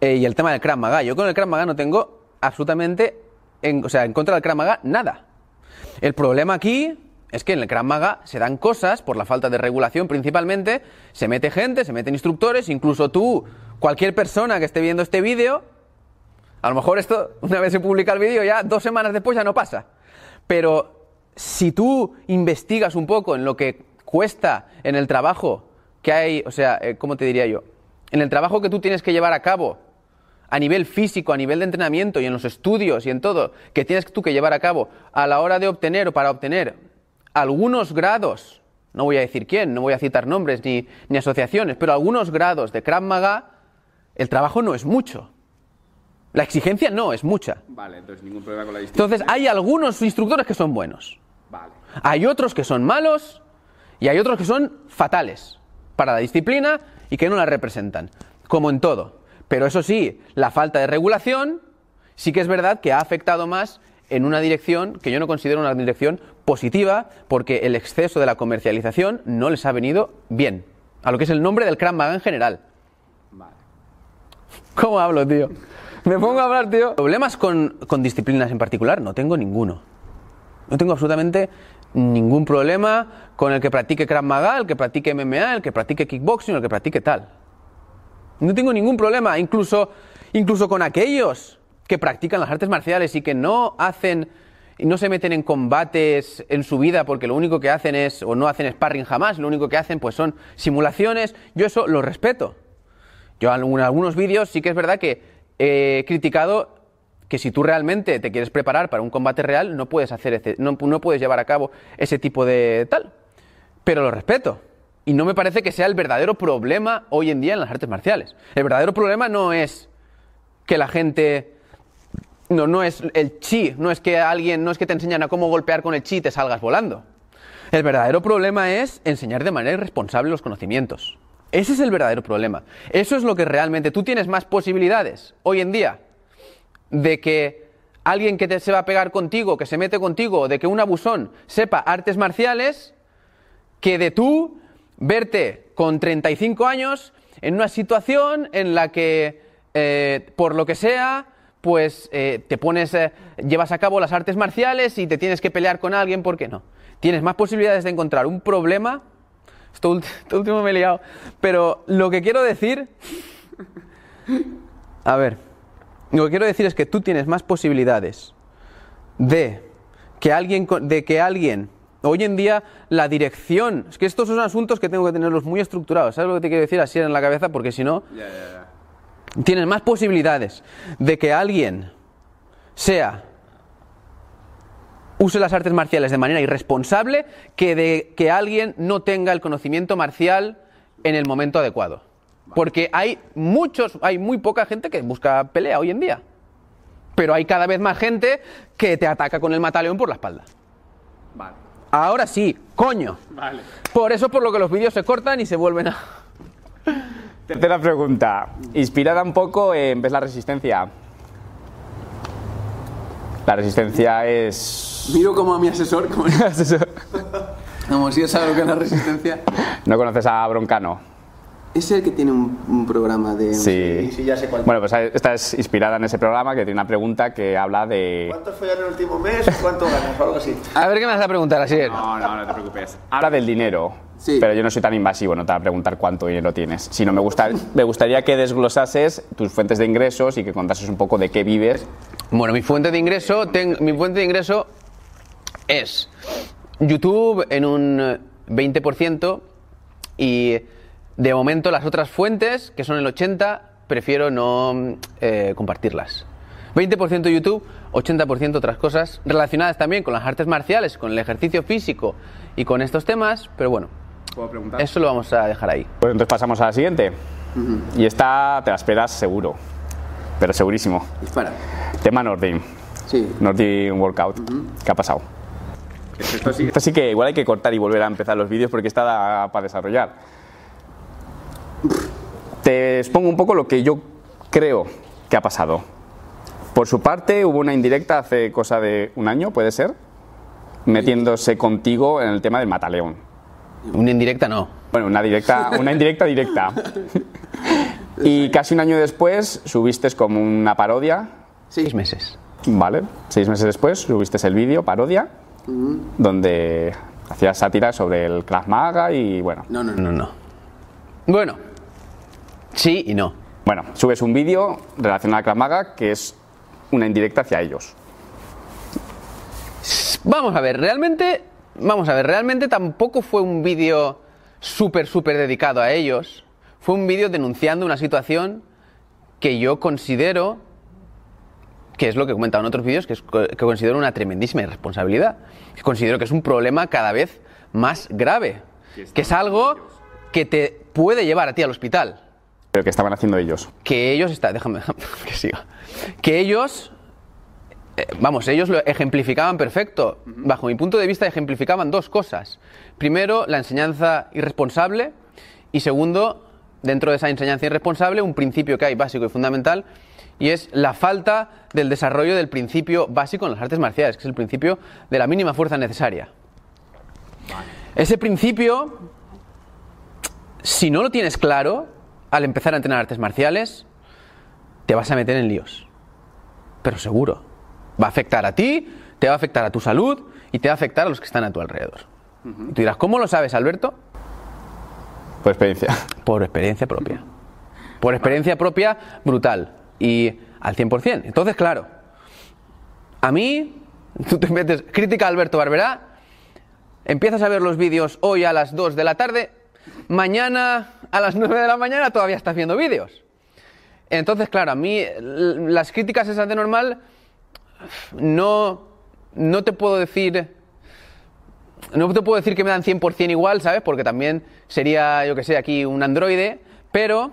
eh, y el tema del Krav Yo con el Krav no tengo absolutamente, en, o sea, en contra del Krav nada. El problema aquí es que en el Krav se dan cosas, por la falta de regulación principalmente, se mete gente, se meten instructores, incluso tú, cualquier persona que esté viendo este vídeo, a lo mejor esto, una vez se publica el vídeo, ya dos semanas después ya no pasa. Pero si tú investigas un poco en lo que cuesta en el trabajo que hay, o sea, eh, ¿cómo te diría yo? En el trabajo que tú tienes que llevar a cabo, a nivel físico, a nivel de entrenamiento y en los estudios y en todo, que tienes tú que llevar a cabo a la hora de obtener o para obtener algunos grados, no voy a decir quién, no voy a citar nombres ni, asociaciones, pero algunos grados de Krav Maga, el trabajo no es mucho. La exigencia no es mucha. Vale, entonces ningún problema con la Entonces hay algunos instructores que son buenos. Hay otros que son malos y hay otros que son fatales para la disciplina y que no la representan, como en todo. Pero eso sí, la falta de regulación sí que es verdad que ha afectado más en una dirección que yo no considero una dirección positiva porque el exceso de la comercialización no les ha venido bien a lo que es el nombre del Krav Maga en general. ¿Cómo hablo, tío? Me pongo a hablar, tío. Problemas con disciplinas en particular no tengo ninguno. No tengo absolutamente ningún problema con el que practique Krav Maga, el que practique MMA, el que practique kickboxing, el que practique tal. No tengo ningún problema, incluso, incluso con aquellos que practican las artes marciales y que no hacen no se meten en combates en su vida porque lo único que hacen es o no hacen sparring jamás, lo único que hacen pues son simulaciones, yo eso lo respeto. Yo en algunos vídeos sí que es verdad que he criticado que si tú realmente te quieres preparar para un combate real, no puedes hacer ese, no, puedes llevar a cabo ese tipo de tal. Pero lo respeto. Y no me parece que sea el verdadero problema hoy en día en las artes marciales. El verdadero problema no es que la gente. No, no es el chi, no es que alguien, no es que te enseñan a cómo golpear con el chi y te salgas volando. El verdadero problema es enseñar de manera irresponsable los conocimientos. Ese es el verdadero problema. Eso es lo que realmente tú tienes más posibilidades hoy en día de que alguien que te, se va a pegar contigo, que se mete contigo, de que un abusón sepa artes marciales, que de tú verte con 35 años en una situación en la que, eh, por lo que sea, pues eh, te pones, eh, llevas a cabo las artes marciales y te tienes que pelear con alguien, ¿por qué no? Tienes más posibilidades de encontrar un problema. Esto, esto último me he liado. Pero lo que quiero decir... a ver. Lo que quiero decir es que tú tienes más posibilidades de que alguien, de que alguien hoy en día la dirección, es que estos son asuntos que tengo que tenerlos muy estructurados, ¿sabes lo que te quiero decir? Así en la cabeza, porque si no, tienes más posibilidades de que alguien sea, use las artes marciales de manera irresponsable, que de que alguien no tenga el conocimiento marcial en el momento adecuado. Porque hay muchos, hay muy poca gente que busca pelea hoy en día. Pero hay cada vez más gente que te ataca con el mataleón por la espalda. Vale. Ahora sí, coño. Vale. Por eso por lo que los vídeos se cortan y se vuelven a. Tercera pregunta. Inspirada un poco en ves la resistencia. La resistencia es. Miro como a mi asesor. Como, asesor. si es algo que es la resistencia. No conoces a Broncano. Es el que tiene un, programa de... Sí. Bueno, pues esta inspirada en ese programa que tiene una pregunta que habla de... ¿Cuánto fue en el último mes? ¿Cuánto ganas? algo así. A ver qué me vas a preguntar, así No, no, no te preocupes. Habla del dinero. Sí. Pero yo no soy tan invasivo, no te va a preguntar cuánto dinero tienes. Sino me, gusta, me gustaría que desglosases tus fuentes de ingresos y que contases un poco de qué vives. Bueno, mi fuente de ingreso, mi fuente de ingreso es YouTube en un 20% y de momento las otras fuentes, que son el 80, prefiero no eh, compartirlas. 20% YouTube, 80% otras cosas relacionadas también con las artes marciales, con el ejercicio físico y con estos temas, pero bueno, eso lo vamos a dejar ahí. Pues entonces pasamos a la siguiente. Y esta te la esperas seguro, pero segurísimo. Tema Nordim, Sí. Workout. ¿Qué ha pasado? Esto sí. esto sí que igual hay que cortar y volver a empezar los vídeos porque está para desarrollar. Te expongo un poco lo que yo creo que ha pasado. Por su parte, hubo una indirecta hace cosa de un año, puede ser, metiéndose contigo en el tema del mataleón. Una indirecta no. Bueno, una directa, una indirecta directa. y casi un año después subiste como una parodia. Seis meses. Vale, seis meses después subiste el vídeo, parodia, mm. donde hacías sátira sobre el Krav Maga y bueno. No, no, no, no. Bueno, Sí y no. Bueno, subes un vídeo relacionado a Clamaga que es una indirecta hacia ellos. Vamos a ver, realmente, vamos a ver, realmente tampoco fue un vídeo súper, súper dedicado a ellos. Fue un vídeo denunciando una situación que yo considero, que es lo que he comentado en otros vídeos, que, es, que considero una tremendísima irresponsabilidad. considero que es un problema cada vez más grave. Que es algo que te puede llevar a ti al hospital. Pero que estaban haciendo ellos. Que ellos está, déjame, que siga. Que ellos eh, vamos, ellos lo ejemplificaban perfecto. Bajo mi punto de vista, ejemplificaban dos cosas. Primero, la enseñanza irresponsable. Y segundo, dentro de esa enseñanza irresponsable, un principio que hay básico y fundamental. Y es la falta del desarrollo del principio básico en las artes marciales, que es el principio de la mínima fuerza necesaria. Ese principio, si no lo tienes claro, al empezar a entrenar artes marciales, te vas a meter en líos. Pero seguro. Va a afectar a ti, te va a afectar a tu salud y te va a afectar a los que están a tu alrededor. tú dirás, ¿cómo lo sabes, Alberto? Por experiencia. Por experiencia propia. Por experiencia propia, brutal. Y al 100%. Entonces, claro, a mí, tú te metes, crítica a Alberto Barberá, empiezas a ver los vídeos hoy a las 2 de la tarde mañana a las 9 de la mañana todavía estás viendo vídeos. Entonces, claro, a mí las críticas esas de normal no, no te puedo decir... No te puedo decir que me dan 100% igual, ¿sabes? Porque también sería, yo que sé, aquí un androide, pero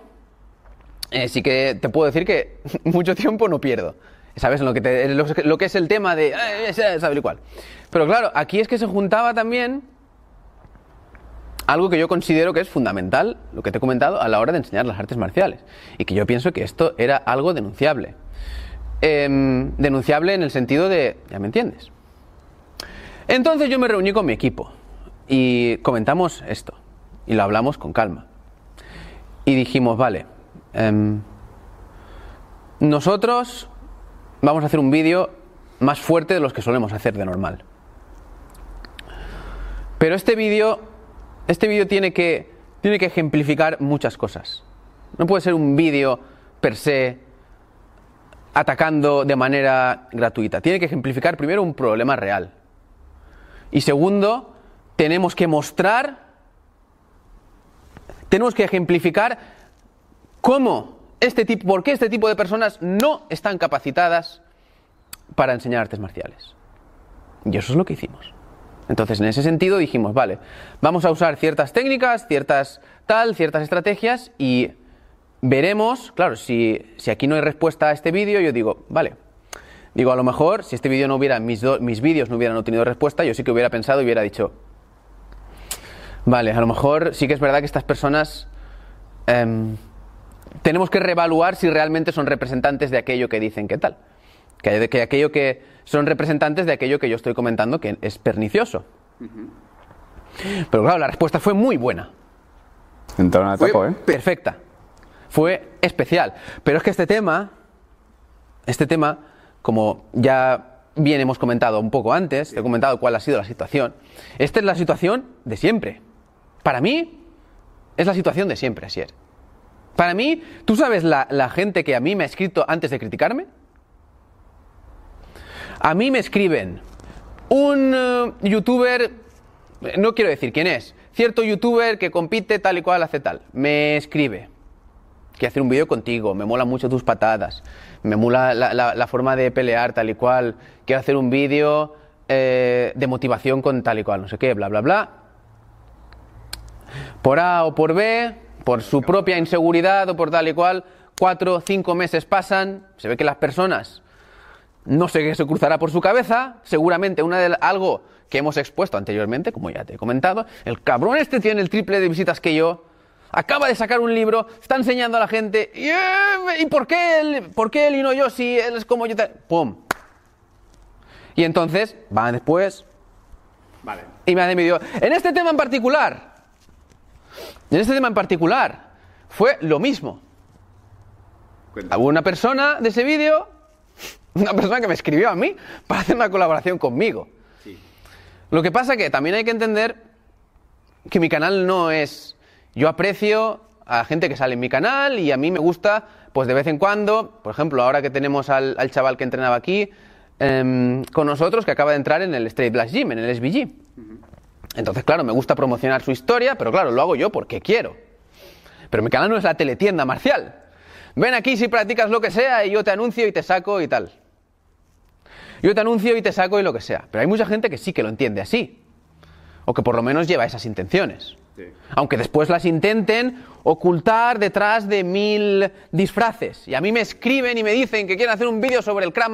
eh, sí que te puedo decir que mucho tiempo no pierdo. ¿Sabes? Lo que, es el tema de... Eh, eh, pero claro, aquí es que se juntaba también algo que yo considero que es fundamental, lo que te he comentado, a la hora de enseñar las artes marciales. Y que yo pienso que esto era algo denunciable. Em, denunciable en el sentido de, ya me entiendes. Entonces yo me reuní con mi equipo y comentamos esto. Y lo hablamos con calma. Y dijimos, vale, em, nosotros vamos a hacer un vídeo más fuerte de los que solemos hacer de normal. Pero este vídeo este vídeo tiene que, tiene que ejemplificar muchas cosas. No puede ser un vídeo per se atacando de manera gratuita. Tiene que ejemplificar primero un problema real. Y segundo, tenemos que mostrar, tenemos que ejemplificar cómo este tipo, por qué este tipo de personas no están capacitadas para enseñar artes marciales. Y eso es lo que hicimos. Entonces, en ese sentido dijimos, vale, vamos a usar ciertas técnicas, ciertas tal, ciertas estrategias y veremos, claro, si, aquí no hay respuesta a este vídeo, yo digo, vale, digo, a lo mejor si este vídeo no hubiera, mis, mis vídeos no hubieran obtenido respuesta, yo sí que hubiera pensado y hubiera dicho, vale, a lo mejor sí que es verdad que estas personas... Em, tenemos que reevaluar si realmente son representantes de aquello que dicen que tal. Que, que aquello que son representantes de aquello que yo estoy comentando que es pernicioso. Pero claro, la respuesta fue muy buena. ¿eh? Perfecta. Fue especial. Pero es que este tema, este tema, como ya bien hemos comentado un poco antes, he comentado cuál ha sido la situación, esta es la situación de siempre. Para mí, es la situación de siempre, así es. Para mí, ¿tú sabes la gente que a mí me ha escrito antes de criticarme? A mí me escriben un eh, youtuber, no quiero decir quién es, cierto youtuber que compite tal y cual hace tal, me escribe. Quiero hacer un vídeo contigo, me mola mucho tus patadas, me mola la, forma de pelear tal y cual, quiero hacer un vídeo eh, de motivación con tal y cual, no sé qué, bla, bla, bla. Por A o por B, por su propia inseguridad o por tal y cual, cuatro o cinco meses pasan, se ve que las personas no sé qué se cruzará por su cabeza, seguramente una algo que hemos expuesto anteriormente, como ya te he comentado, el cabrón este tiene el triple de visitas que yo, acaba de sacar un libro, está enseñando a la gente, ¿y eh, por qué, él, él y no yo si él es como yo? ¡Pum! Y entonces, va después. Vale. Y me han medio. En este tema en particular, en este tema en particular, fue lo mismo. una persona de ese vídeo una persona que me escribió a mí para hacer una colaboración conmigo. Lo que pasa es que también hay que entender que mi canal no es... Yo aprecio a gente que sale en mi canal y a mí me gusta, pues de vez en cuando, por ejemplo, ahora que tenemos al, chaval que entrenaba aquí em, con nosotros, que acaba de entrar en el Straight Blast Gym, en el SBG. Entonces, claro, me gusta promocionar su historia, pero claro, lo hago yo porque quiero. Pero mi canal no es la teletienda marcial. Ven aquí si practicas lo que sea y yo te anuncio y te saco y tal. Yo te anuncio y te saco y lo que sea. Pero hay mucha gente que sí que lo entiende así. O que por lo menos lleva esas intenciones. Aunque después las intenten ocultar detrás de mil disfraces. Y a mí me escriben y me dicen que quieren hacer un vídeo sobre el Krav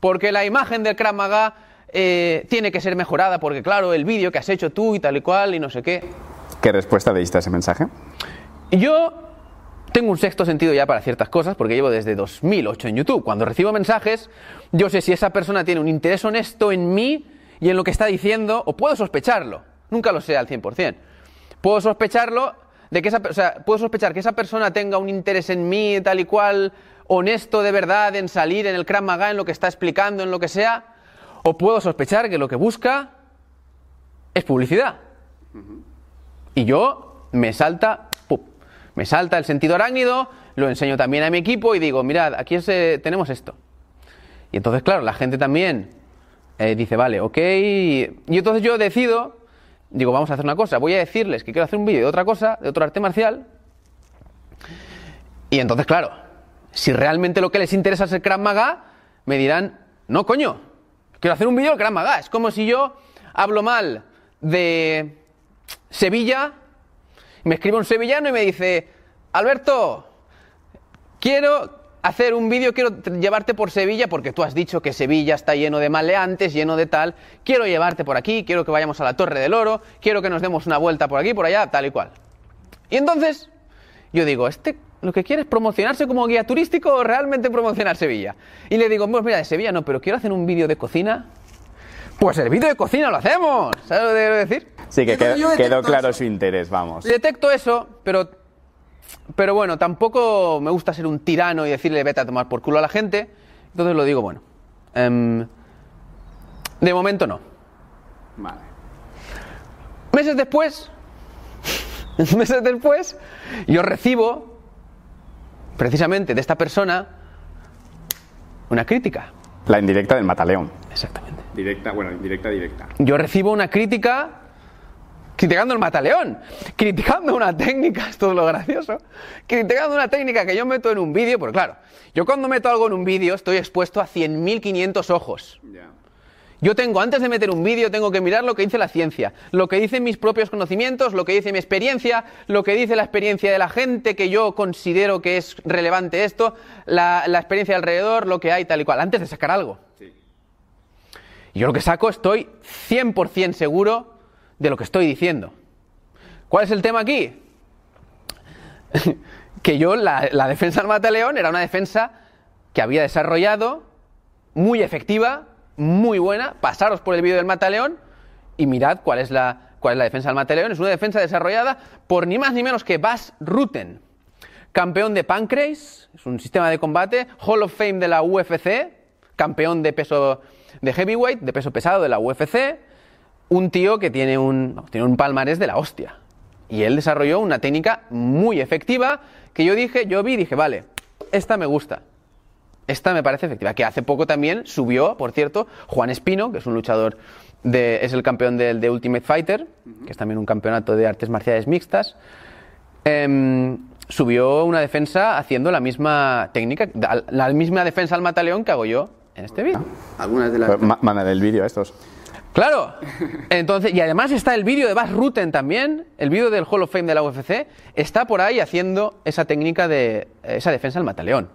porque la imagen del Krav eh, tiene que ser mejorada porque claro, el vídeo que has hecho tú y tal y cual y no sé qué. ¿Qué respuesta diste a ese mensaje? Yo tengo un sexto sentido ya para ciertas cosas porque llevo desde 2008 en YouTube. Cuando recibo mensajes, yo sé si esa persona tiene un interés honesto en mí y en lo que está diciendo, o puedo sospecharlo. Nunca lo sé al 100%. Puedo sospecharlo de que esa, o sea, puedo sospechar que esa persona tenga un interés en mí tal y cual, honesto de verdad, en salir en el Krav Maga, en lo que está explicando, en lo que sea, o puedo sospechar que lo que busca es publicidad. Y yo me salta me salta el sentido arácnido, lo enseño también a mi equipo y digo, mirad, aquí eh, tenemos esto. Y entonces, claro, la gente también eh, dice, vale, ok. Y entonces yo decido, digo, vamos a hacer una cosa, voy a decirles que quiero hacer un vídeo de otra cosa, de otro arte marcial. Y entonces, claro, si realmente lo que les interesa es el Krav Maga, me dirán, no, coño, quiero hacer un vídeo del Krav Maga. Es como si yo hablo mal de Sevilla me escribe un sevillano y me dice, Alberto, quiero hacer un vídeo, quiero llevarte por Sevilla, porque tú has dicho que Sevilla está lleno de maleantes, lleno de tal, quiero llevarte por aquí, quiero que vayamos a la Torre del Oro, quiero que nos demos una vuelta por aquí, por allá, tal y cual. Y entonces, yo digo, este lo que quiere es promocionarse como guía turístico o realmente promocionar Sevilla. Y le digo, pues mira, de Sevilla no, pero quiero hacer un vídeo de cocina pues el vídeo de cocina lo hacemos. ¿Sabes lo que quiero decir? Sí, que quedó, claro su interés, vamos. Detecto eso, pero, pero bueno, tampoco me gusta ser un tirano y decirle vete a tomar por culo a la gente. Entonces lo digo, bueno. Em, de momento no. Vale. Meses después, meses después, yo recibo, precisamente de esta persona, una crítica. La indirecta del Mataleón. Exactamente. Directa, bueno, indirecta, directa. Yo recibo una crítica criticando el mataleón, criticando una técnica, esto es lo gracioso, criticando una técnica que yo meto en un vídeo, porque claro, yo cuando meto algo en un vídeo estoy expuesto a 100.500 ojos. Yo tengo, antes de meter un vídeo, tengo que mirar lo que dice la ciencia, lo que dicen mis propios conocimientos, lo que dice mi experiencia, lo que dice la experiencia de la gente que yo considero que es relevante esto, la experiencia alrededor, lo que hay tal y cual, antes de sacar algo yo lo que saco estoy 100% seguro de lo que estoy diciendo. ¿Cuál es el tema aquí? que yo, la, defensa del Mataleón era una defensa que había desarrollado, muy efectiva, muy buena. Pasaros por el vídeo del Mataleón y mirad cuál es la, cuál es la defensa del Mataleón. Es una defensa desarrollada por ni más ni menos que Bas Rutten, campeón de Pancrase, es un sistema de combate, Hall of Fame de la UFC, campeón de peso de heavyweight, de peso pesado de la UFC, un tío que tiene un, tiene un palmarés de la hostia. Y él desarrolló una técnica muy efectiva que yo dije, yo vi y dije, vale, esta me gusta. Esta me parece efectiva. Que hace poco también subió, por cierto, Juan Espino, que es un luchador, de, es el campeón del de Ultimate Fighter, que es también un campeonato de artes marciales mixtas. Em, subió una defensa haciendo la misma técnica, la misma defensa al mataleón que hago yo en este vídeo. Algunas de pues, vídeo estos. Claro. Entonces, y además está el vídeo de Bas Rutten también, el vídeo del Hall of Fame de la UFC, está por ahí haciendo esa técnica de eh, esa defensa del mataleón.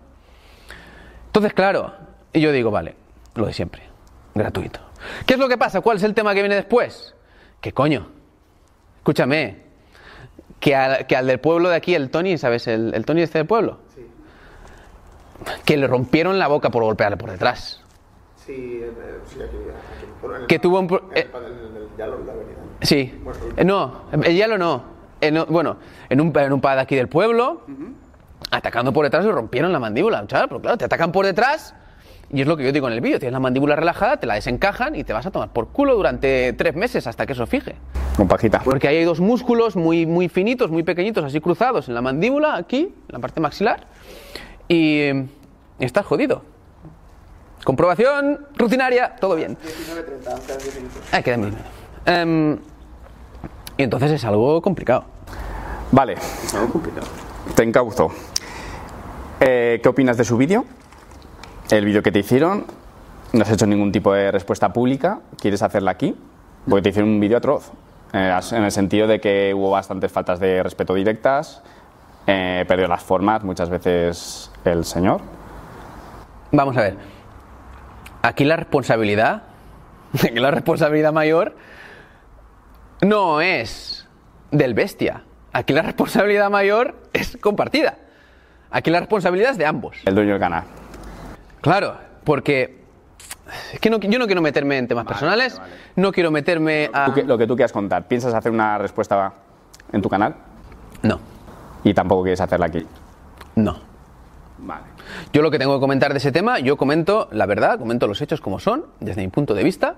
Entonces, claro, y yo digo, vale, lo de siempre, gratuito. ¿Qué es lo que pasa? ¿Cuál es el tema que viene después? ¿Qué coño? Escúchame, que al, del pueblo de aquí, el Tony, ¿sabes? El, el Tony este del pueblo que le rompieron la boca por golpearle por detrás. Sí, eh, eh, que tuvo un... Sí. Eh, no, el yalo no. bueno, en un, en un pad aquí del pueblo, atacando por detrás, le rompieron la mandíbula, Pero claro, te atacan por detrás, y es lo que yo digo en el vídeo: tienes la mandíbula relajada, te la desencajan y te vas a tomar por culo durante tres meses hasta que eso fije. Con Porque hay dos músculos muy, muy finitos, muy pequeñitos, así cruzados en la mandíbula, aquí, en la parte maxilar y estás jodido. Comprobación rutinaria, todo bien. 19.30, ah, em, y entonces es algo complicado. Vale. algo complicado. Te encauzo. Eh, ¿Qué opinas de su vídeo? El vídeo que te hicieron. No has hecho ningún tipo de respuesta pública. ¿Quieres hacerla aquí? Porque te hicieron un vídeo atroz. Eh, en el sentido de que hubo bastantes faltas de respeto directas. Eh, perdió las formas. Muchas veces el Señor? Vamos a ver. Aquí la responsabilidad, la responsabilidad mayor no es del bestia. Aquí la responsabilidad mayor es compartida. Aquí la responsabilidad es de ambos. El dueño del canal. Claro, porque yo no quiero meterme en temas personales, no quiero meterme a... Lo que tú quieras contar, ¿piensas hacer una respuesta en tu canal? No. ¿Y tampoco quieres hacerla aquí? No. Vale. Yo lo que tengo que comentar de ese tema, yo comento la verdad, comento los hechos como son, desde mi punto de vista.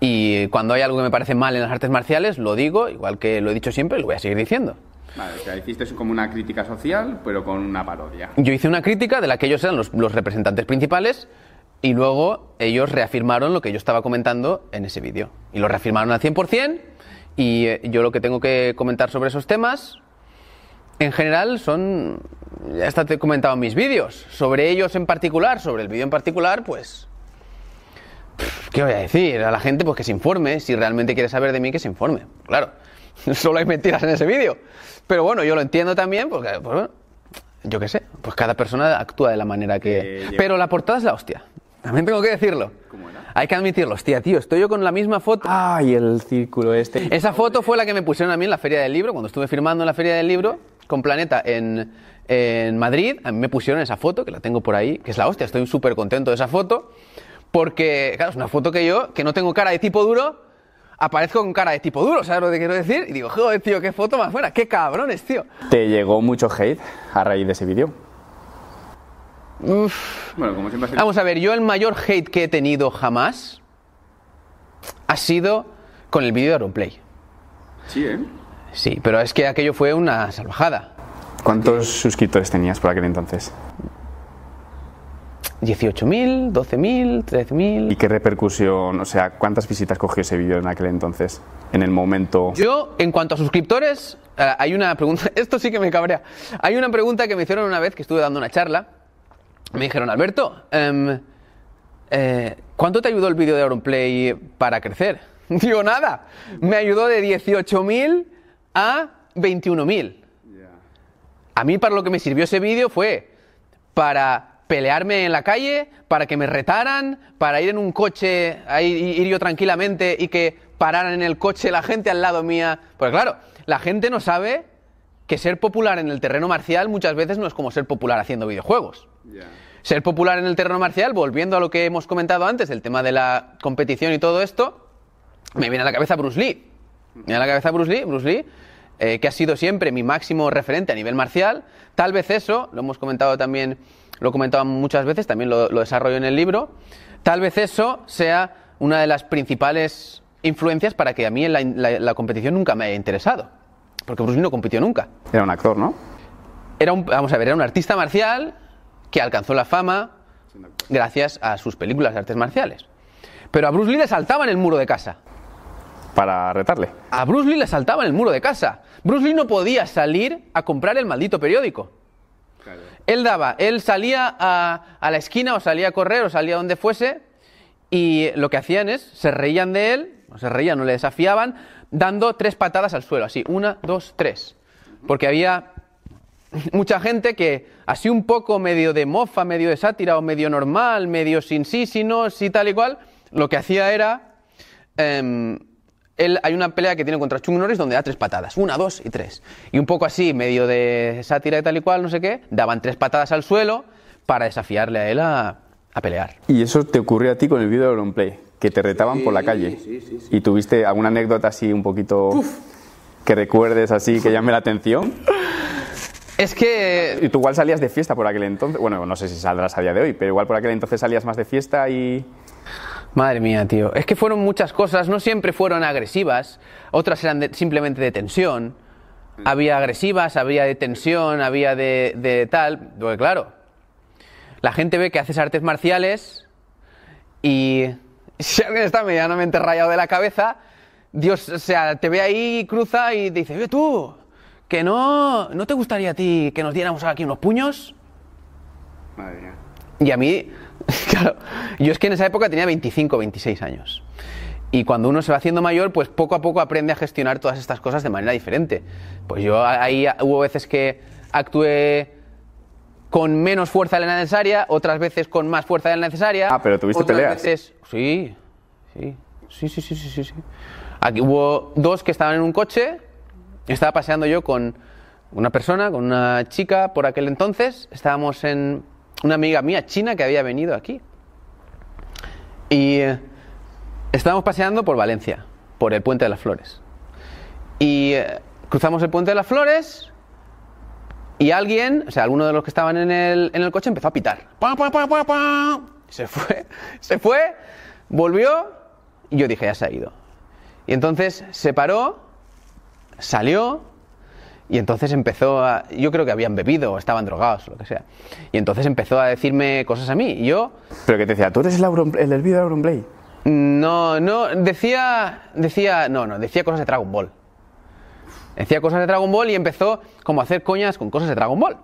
Y cuando hay algo que me parece mal en las artes marciales, lo digo, igual que lo he dicho siempre, lo voy a seguir diciendo. Vale, o sea, hiciste como una crítica social, pero con una parodia. Yo hice una crítica de la que ellos eran los, los representantes principales y luego ellos reafirmaron lo que yo estaba comentando en ese vídeo. Y lo reafirmaron al 100% y eh, yo lo que tengo que comentar sobre esos temas en general son, ya está te he comentado en mis vídeos, sobre ellos en particular, sobre el vídeo en particular, pues... ¿Qué voy a decir? A la gente pues que se informe, si realmente quiere saber de mí que se informe, claro. Solo hay mentiras en ese vídeo. Pero bueno, yo lo entiendo también porque, pues, yo qué sé, pues cada persona actúa de la manera que... Eh, Pero la portada es la hostia. También tengo que decirlo. Hay que admitirlo. Hostia, tío, estoy yo con la misma foto. Ay, el círculo este. Esa foto fue la que me pusieron a mí en la Feria del Libro, cuando estuve firmando en la Feria del Libro con Planeta en, en Madrid, a mí me pusieron esa foto, que la tengo por ahí, que es la hostia, estoy súper contento de esa foto, porque, claro, es una foto que yo, que no tengo cara de tipo duro, aparezco con cara de tipo duro, ¿sabes lo que quiero decir? Y digo, joder, tío, qué foto más buena, qué cabrones, tío. ¿Te llegó mucho hate a raíz de ese vídeo? Bueno, como siempre... Vamos a ver, yo el mayor hate que he tenido jamás ha sido con el vídeo de Roleplay. Sí, ¿eh? Sí, pero es que aquello fue una salvajada. ¿Cuántos suscriptores tenías por aquel entonces? 18.000, 12.000, 13.000. ¿Y qué repercusión, o sea, cuántas visitas cogió ese vídeo en aquel entonces? En el momento. Yo, en cuanto a suscriptores, eh, hay una pregunta, esto sí que me cabrea. Hay una pregunta que me hicieron una vez que estuve dando una charla. Me dijeron, Alberto, em, eh, ¿cuánto te ayudó el vídeo de play para crecer? Digo, nada. Me ayudó de 18.000 a 21.000. A mí para lo que me sirvió ese vídeo fue para pelearme en la calle, para que me retaran, para ir en un coche, ahí, ir yo tranquilamente y que pararan en el coche la gente al lado mía. Porque claro, la gente no sabe que ser popular en el terreno marcial muchas veces no es como ser popular haciendo videojuegos. Ser popular en el terreno marcial, volviendo a lo que hemos comentado antes, el tema de la competición y todo esto, me viene a la cabeza Bruce Lee en la cabeza Bruce Lee, Bruce Lee, eh, que ha sido siempre mi máximo referente a nivel marcial. Tal vez eso, lo hemos comentado también, lo he comentado muchas veces, también lo, lo desarrollo en el libro, tal vez eso sea una de las principales influencias para que a mí la, la, competición nunca me haya interesado. Porque Bruce Lee no compitió nunca. Era un actor, ¿no? Era un, vamos a ver, era un artista marcial que alcanzó la fama gracias a sus películas de artes marciales. Pero a Bruce Lee le saltaban el muro de casa para retarle. A Bruce Lee le saltaban el muro de casa. Bruce Lee no podía salir a comprar el maldito periódico. Él daba, él salía a, la esquina o salía a correr o salía donde fuese y lo que hacían es, se reían de él, no se reían o le desafiaban, dando tres patadas al suelo, así, una, dos, tres. Porque había mucha gente que así un poco medio de mofa, medio de sátira o medio normal, medio sin sí, sin no, sí, tal y cual, lo que hacía era... Em, hay una pelea que tiene contra Chuck Norris donde da tres patadas, una, dos y tres. Y un poco así, medio de sátira y tal y cual, no sé qué, daban tres patadas al suelo para desafiarle a él a, pelear. ¿Y eso te ocurrió a ti con el vídeo de Longplay? Que te retaban por la calle. Sí, sí, ¿Y tuviste alguna anécdota así un poquito que recuerdes así, que llame la atención? Es que... Y tú igual salías de fiesta por aquel entonces, bueno, no sé si saldrás a día de hoy, pero igual por aquel entonces salías más de fiesta y... Madre mía, tío. Es que fueron muchas cosas, no siempre fueron agresivas, otras eran simplemente de tensión. Mm. Había agresivas, había de tensión, había de, tal. Porque claro, la gente ve que haces artes marciales y si alguien está medianamente rayado de la cabeza, Dios, o sea, te ve ahí, cruza y te dice, ve tú, que no, ¿no te gustaría a ti que nos diéramos aquí unos puños? Madre mía. Y a mí, claro, yo es que en esa época tenía 25, 26 años. Y cuando uno se va haciendo mayor, pues poco a poco aprende a gestionar todas estas cosas de manera diferente. Pues yo ahí hubo veces que actué con menos fuerza de la necesaria, otras veces con más fuerza de la necesaria. Ah, pero tuviste peleas. Sí, sí, sí, sí, sí, sí, sí. Aquí hubo dos que estaban en un coche, estaba paseando yo con una persona, con una chica por aquel entonces, estábamos en una amiga mía china que había venido aquí. Y eh, estábamos paseando por Valencia, por el Puente de las Flores. Y eh, cruzamos el Puente de las Flores y alguien, o sea, alguno de los que estaban en el, en el coche empezó a pitar. se fue, se fue, volvió y yo dije, ya se ha ido. Y entonces se paró, salió y entonces empezó a. Yo creo que habían bebido o estaban drogados lo que sea. Y entonces empezó a decirme cosas a mí. Y yo. ¿Pero que te decía? ¿Tú eres el, Auron, el de Auronplay? No, no. Decía. Decía. No, no. Decía cosas de Dragon Ball. Decía cosas de Dragon Ball y empezó como a hacer coñas con cosas de Dragon Ball.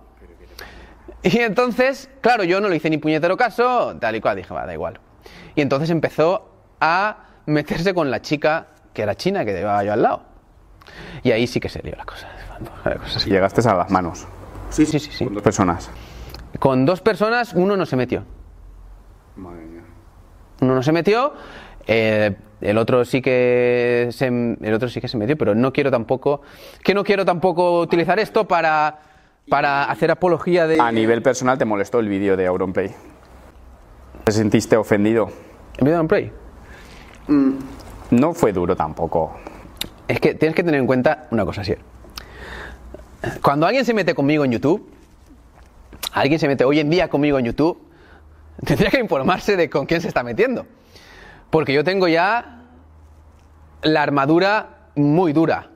Y entonces, claro, yo no le hice ni puñetero caso, tal y cual. Dije, va, da igual. Y entonces empezó a meterse con la chica que era china que llevaba yo al lado. Y ahí sí que se dio la cosa. Pues llegaste a las manos. Sí, sí, sí. Con dos personas. Con dos personas, uno no se metió. Madre mía. Uno no se metió. Eh, el otro sí que se, el otro sí que se metió, pero no quiero tampoco que no quiero tampoco utilizar esto para para hacer apología de A nivel personal te molestó el vídeo de Auronplay. ¿Te sentiste ofendido? ¿El vídeo de Auronplay? Mm. No fue duro tampoco. Es que tienes que tener en cuenta una cosa, sí. Cuando alguien se mete conmigo en YouTube, alguien se mete hoy en día conmigo en YouTube, tendría que informarse de con quién se está metiendo. Porque yo tengo ya la armadura muy dura.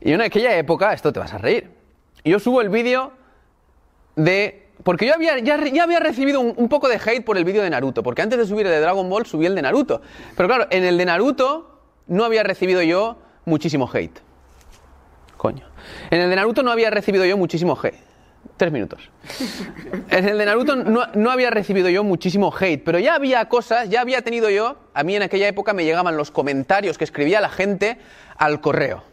Y en aquella época, esto te vas a reír. Yo subo el vídeo de... Porque yo había, ya, había recibido un, poco de hate por el vídeo de Naruto. Porque antes de subir el de Dragon Ball, subí el de Naruto. Pero claro, en el de Naruto no había recibido yo muchísimo hate. Coño. En el de Naruto no había recibido yo muchísimo hate. Tres minutos. En el de Naruto no, había recibido yo muchísimo hate, pero ya había cosas, ya había tenido yo, a mí en aquella época me llegaban los comentarios que escribía la gente al correo.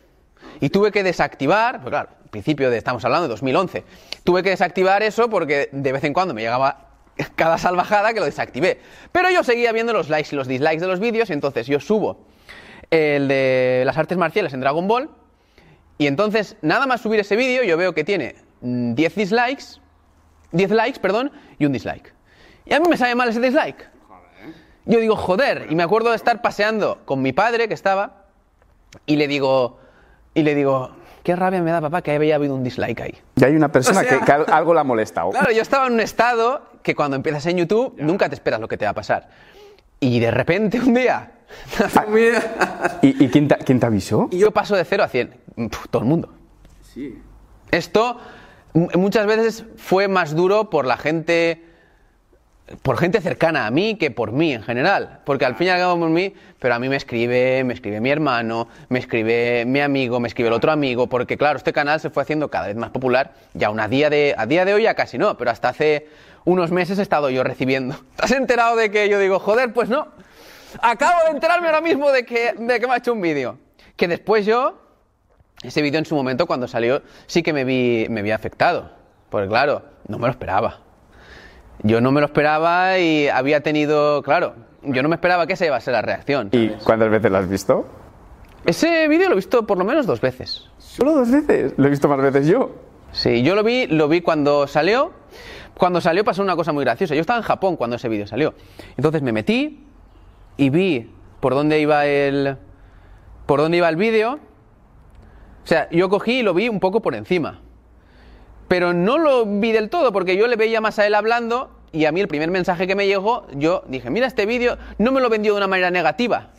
Y tuve que desactivar, pues claro, al principio de, estamos hablando de 2011, tuve que desactivar eso porque de vez en cuando me llegaba cada salvajada que lo desactivé. Pero yo seguía viendo los likes y los dislikes de los vídeos y entonces yo subo el de las artes marciales en Dragon Ball y entonces, nada más subir ese vídeo, yo veo que tiene 10 mm, dislikes, 10 likes, perdón, y un dislike. Y a mí me sale mal ese dislike. Yo digo, joder, y me acuerdo de estar paseando con mi padre que estaba y le digo y le digo, qué rabia me da papá que haya habido un dislike ahí. Y hay una persona que, algo la ha molestado. Claro, yo estaba en un estado que cuando empiezas en YouTube nunca te esperas lo que te va a pasar. Y de repente un día ¿Y, quién, te, quién, avisó? Yo paso de 0 a 100. todo el mundo. Sí. Esto muchas veces fue más duro por la gente por gente cercana a mí que por mí en general. Porque al fin y al cabo por mí, pero a mí me escribe, me escribe mi hermano, me escribe mi amigo, me escribe el otro amigo, porque claro, este canal se fue haciendo cada vez más popular ya aún a día de, a día de hoy ya casi no, pero hasta hace unos meses he estado yo recibiendo. ¿Te has enterado de que yo digo, joder, pues no? Acabo de enterarme ahora mismo de que, de que me ha hecho un vídeo. Que después yo, ese vídeo en su momento cuando salió, sí que me vi, me vi afectado. Porque claro, no me lo esperaba. Yo no me lo esperaba y había tenido, claro, yo no me esperaba que esa iba a ser la reacción. ¿Y cuántas veces lo has visto? Ese vídeo lo he visto por lo menos dos veces. ¿Solo dos veces? Lo he visto más veces yo. Sí, yo lo vi, lo vi cuando salió. Cuando salió pasó una cosa muy graciosa. Yo estaba en Japón cuando ese vídeo salió. Entonces me metí, y vi por dónde iba el por dónde iba el vídeo. O sea, yo cogí y lo vi un poco por encima. Pero no lo vi del todo porque yo le veía más a él hablando y a mí el primer mensaje que me llegó, yo dije, mira, este vídeo no me lo vendió de una manera negativa.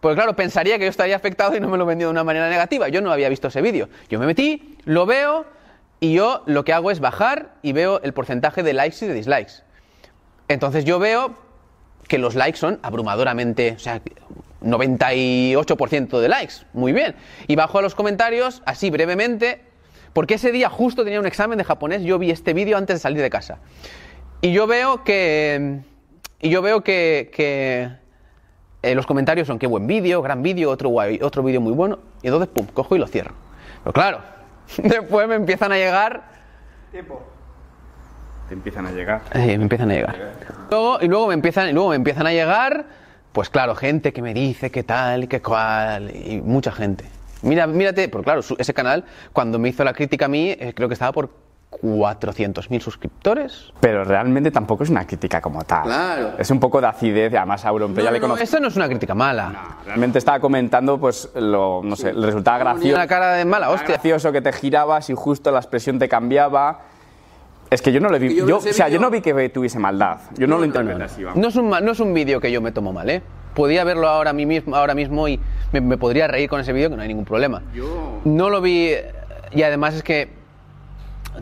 Porque claro, pensaría que yo estaría afectado y no me lo vendió de una manera negativa. Yo no había visto ese vídeo. Yo me metí, lo veo y yo lo que hago es bajar y veo el porcentaje de likes y de dislikes. Entonces yo veo que los likes son abrumadoramente, o sea, 98% de likes, muy bien. Y bajo a los comentarios, así brevemente, porque ese día justo tenía un examen de japonés, yo vi este vídeo antes de salir de casa. Y yo veo que... Y yo veo que, eh, los comentarios son qué buen vídeo, gran vídeo, otro guay, otro vídeo muy bueno. Y entonces, pum, cojo y lo cierro. Pero claro, después me empiezan a llegar... Tiempo empiezan a llegar. me empiezan a llegar. y luego me empiezan, y luego me empiezan a llegar, pues claro, gente que me dice qué tal, qué cual, y mucha gente. Mira, mírate, por claro, ese canal, cuando me hizo la crítica a mí, eh, creo que estaba por 400.000 suscriptores. Pero realmente tampoco es una crítica como tal. Claro. Es un poco de acidez, además a ya le no, eso no es una crítica mala. realmente estaba comentando, pues, no sé, le gracioso. Una cara de mala, hostia. gracioso que te girabas y justo la expresión te cambiaba es que yo no le vi. o sea, yo no vi que tuviese maldad. Yo no, lo interpreté así. No es un, no es un vídeo que yo me tomo mal, ¿eh? Podía verlo ahora mismo, y me, podría reír con ese vídeo, que no hay ningún problema. Yo... No lo vi. Y además es que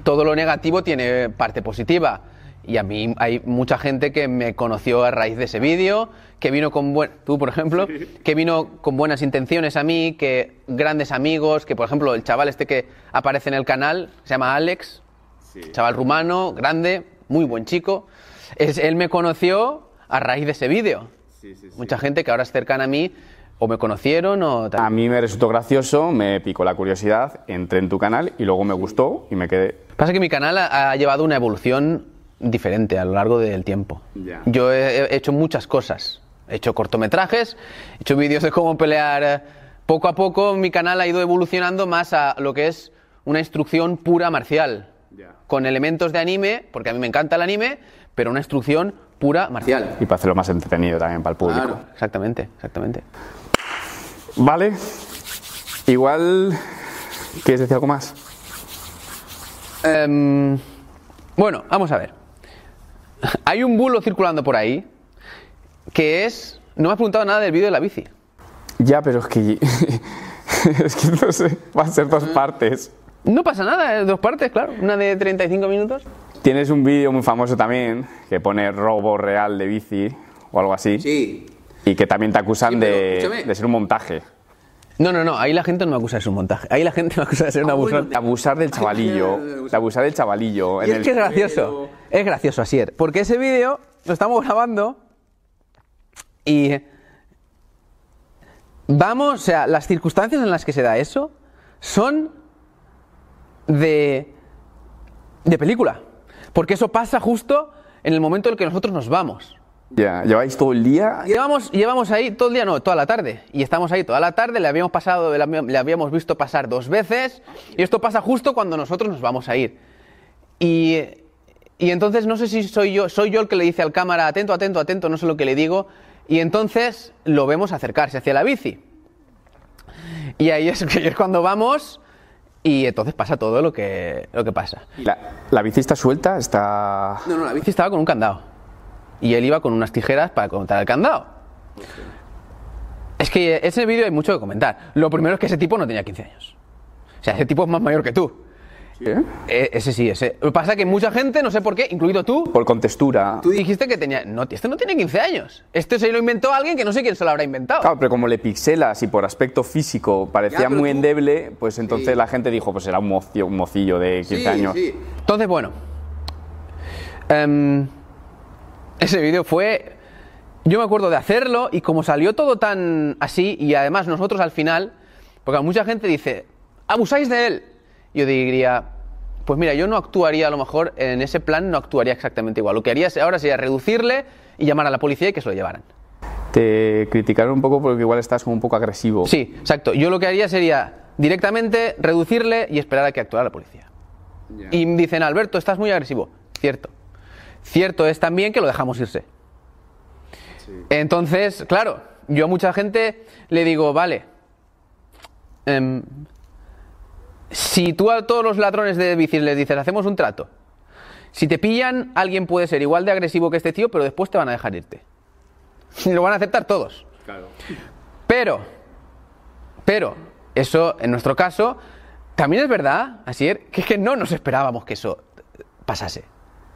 todo lo negativo tiene parte positiva. Y a mí hay mucha gente que me conoció a raíz de ese vídeo, que vino con tú por ejemplo, que vino con buenas intenciones a mí, que grandes amigos, que por ejemplo el chaval este que aparece en el canal, se llama Alex, Chaval rumano, grande, muy buen chico. Es, él me conoció a raíz de ese vídeo. Mucha gente que ahora es cercana a mí o me conocieron o A mí me resultó gracioso, me picó la curiosidad, entré en tu canal y luego me gustó y me quedé. Pasa que mi canal ha, llevado una evolución diferente a lo largo del tiempo. Yo he hecho muchas cosas. He hecho cortometrajes, he hecho vídeos de cómo pelear. Poco a poco mi canal ha ido evolucionando más a lo que es una instrucción pura marcial con elementos de anime, porque a mí me encanta el anime, pero una instrucción pura marcial. Y para hacerlo más entretenido también para el público. Exactamente, exactamente. Vale. Igual. ¿Quieres decir algo más? Em, bueno, vamos a ver. Hay un bulo circulando por ahí que es. No me has preguntado nada del vídeo de la bici. Ya, pero es que. es que no Va a ser dos partes. No pasa nada, eh, dos partes, claro. Una de 35 minutos. Tienes un vídeo muy famoso también que pone robo real de bici o algo así. Sí. Y que también te acusan de, ser un montaje. No, no, no, ahí la gente no me acusa de ser un montaje. Ahí la gente me acusa de ser un ah, abusar. de... abusar del chavalillo. de abusar del chavalillo. es que es gracioso. Es gracioso, así es. Porque ese vídeo lo estamos grabando y. Vamos, o sea, las circunstancias en las que se da eso son de, película. Porque eso pasa justo en el momento en el que nosotros nos vamos. Ya, ¿lleváis todo el día? Llevamos, llevamos ahí todo el día, no, toda la tarde. Y estamos ahí toda la tarde, le habíamos pasado, le habíamos visto pasar dos veces. Y esto pasa justo cuando nosotros nos vamos a ir. Y, entonces no sé si soy yo, soy yo el que le dice al cámara, atento, atento, atento, no sé lo que le digo. Y entonces lo vemos acercarse hacia la bici. Y ahí es, ahí es cuando vamos y entonces pasa todo lo que, lo que pasa. La, la, está suelta? Está... No, no, la bici estaba con un candado. Y él iba con unas tijeras para contar el candado. Es que ese vídeo hay mucho que comentar. Lo primero es que ese tipo no tenía 15 años. O sea, ese tipo es más mayor que tú. ¿eh? Eh, ese sí, ese. Lo que pasa es que mucha gente, no sé por qué, incluido tú. Por contextura. Tú dijiste que tenía. No, este no tiene 15 años. Este se lo inventó alguien que no sé quién se lo habrá inventado. Claro, pero como le pixelas y por aspecto físico parecía muy endeble, pues entonces la gente dijo, pues era un, mocio, un mocillo de 15 sí, años. Entonces, bueno. Em, ese vídeo fue. Yo me acuerdo de hacerlo y como salió todo tan así, y además nosotros al final. Porque mucha gente dice, abusáis de él yo diría, pues mira, yo no actuaría a lo mejor en ese plan, no actuaría exactamente igual. Lo que haría ahora sería reducirle y llamar a la policía y que se lo llevaran. Te criticaron un poco porque igual estás como un poco agresivo. Sí, exacto. Yo lo que haría sería directamente reducirle y esperar a que actuara la policía. Y Y dicen, Alberto, estás muy agresivo. Cierto. Cierto es también que lo dejamos irse. Entonces, claro, yo a mucha gente le digo, vale, em, si tú a todos los ladrones de bicis les dices, hacemos un trato, si te pillan, alguien puede ser igual de agresivo que este tío, pero después te van a dejar irte. Lo van a aceptar todos. Pero, pero, eso en nuestro caso, también es verdad, así es, que es que no nos esperábamos que eso pasase.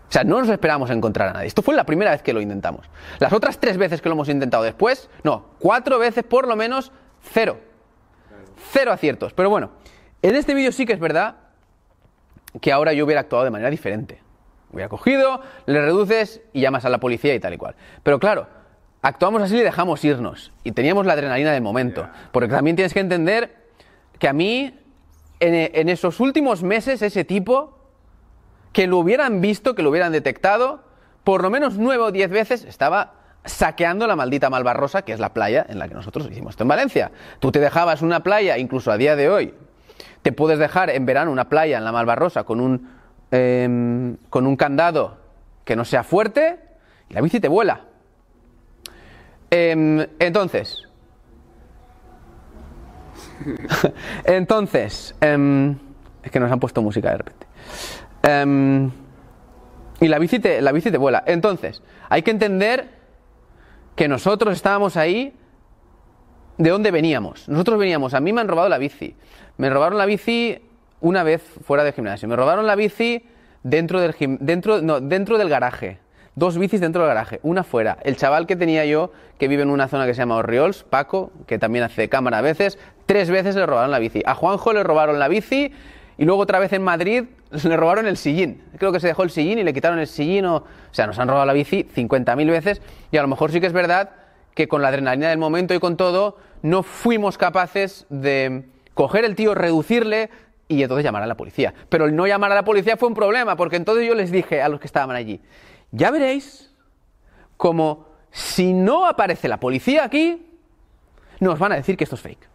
O sea, no nos esperábamos encontrar a nadie. Esto fue la primera vez que lo intentamos. Las otras tres veces que lo hemos intentado después, no, cuatro veces por lo menos, cero. Cero aciertos. Pero bueno, en este vídeo sí que es verdad que ahora yo hubiera actuado de manera diferente. Hubiera cogido, le reduces y llamas a la policía y tal y cual. Pero claro, actuamos así y dejamos irnos. Y teníamos la adrenalina del momento. Porque también tienes que entender que a mí, en, esos últimos meses, ese tipo, que lo hubieran visto, que lo hubieran detectado, por lo menos nueve o diez veces estaba saqueando la maldita Malvarrosa, que es la playa en la que nosotros hicimos esto en Valencia. Tú te dejabas una playa, incluso a día de hoy, te puedes dejar en verano una playa en la Malvarrosa con un, em, con un candado que no sea fuerte y la bici te vuela. Em, entonces, entonces, em, es que nos han puesto música de repente. y la bici, te, la bici te vuela. Entonces, hay que entender que nosotros estábamos ahí de dónde veníamos. Nosotros veníamos, a mí me han robado la bici. Me robaron la bici una vez fuera del gimnasio. Me robaron la bici dentro del, gim dentro, no, dentro del garaje. Dos bicis dentro del garaje, una fuera. El chaval que tenía yo, que vive en una zona que se llama Orriols, Paco, que también hace cámara a veces, tres veces le robaron la bici. A Juanjo le robaron la bici y luego otra vez en Madrid le robaron el sillín. Creo que se dejó el sillín y le quitaron el sillín. O, o sea, nos han robado la bici 50.000 veces y a lo mejor sí que es verdad que con la adrenalina del momento y con todo, no fuimos capaces de coger el tío, reducirle y entonces llamar a la policía. Pero el no llamar a la policía fue un problema, porque entonces yo les dije a los que estaban allí, ya veréis como si no aparece la policía aquí, nos van a decir que esto es fake.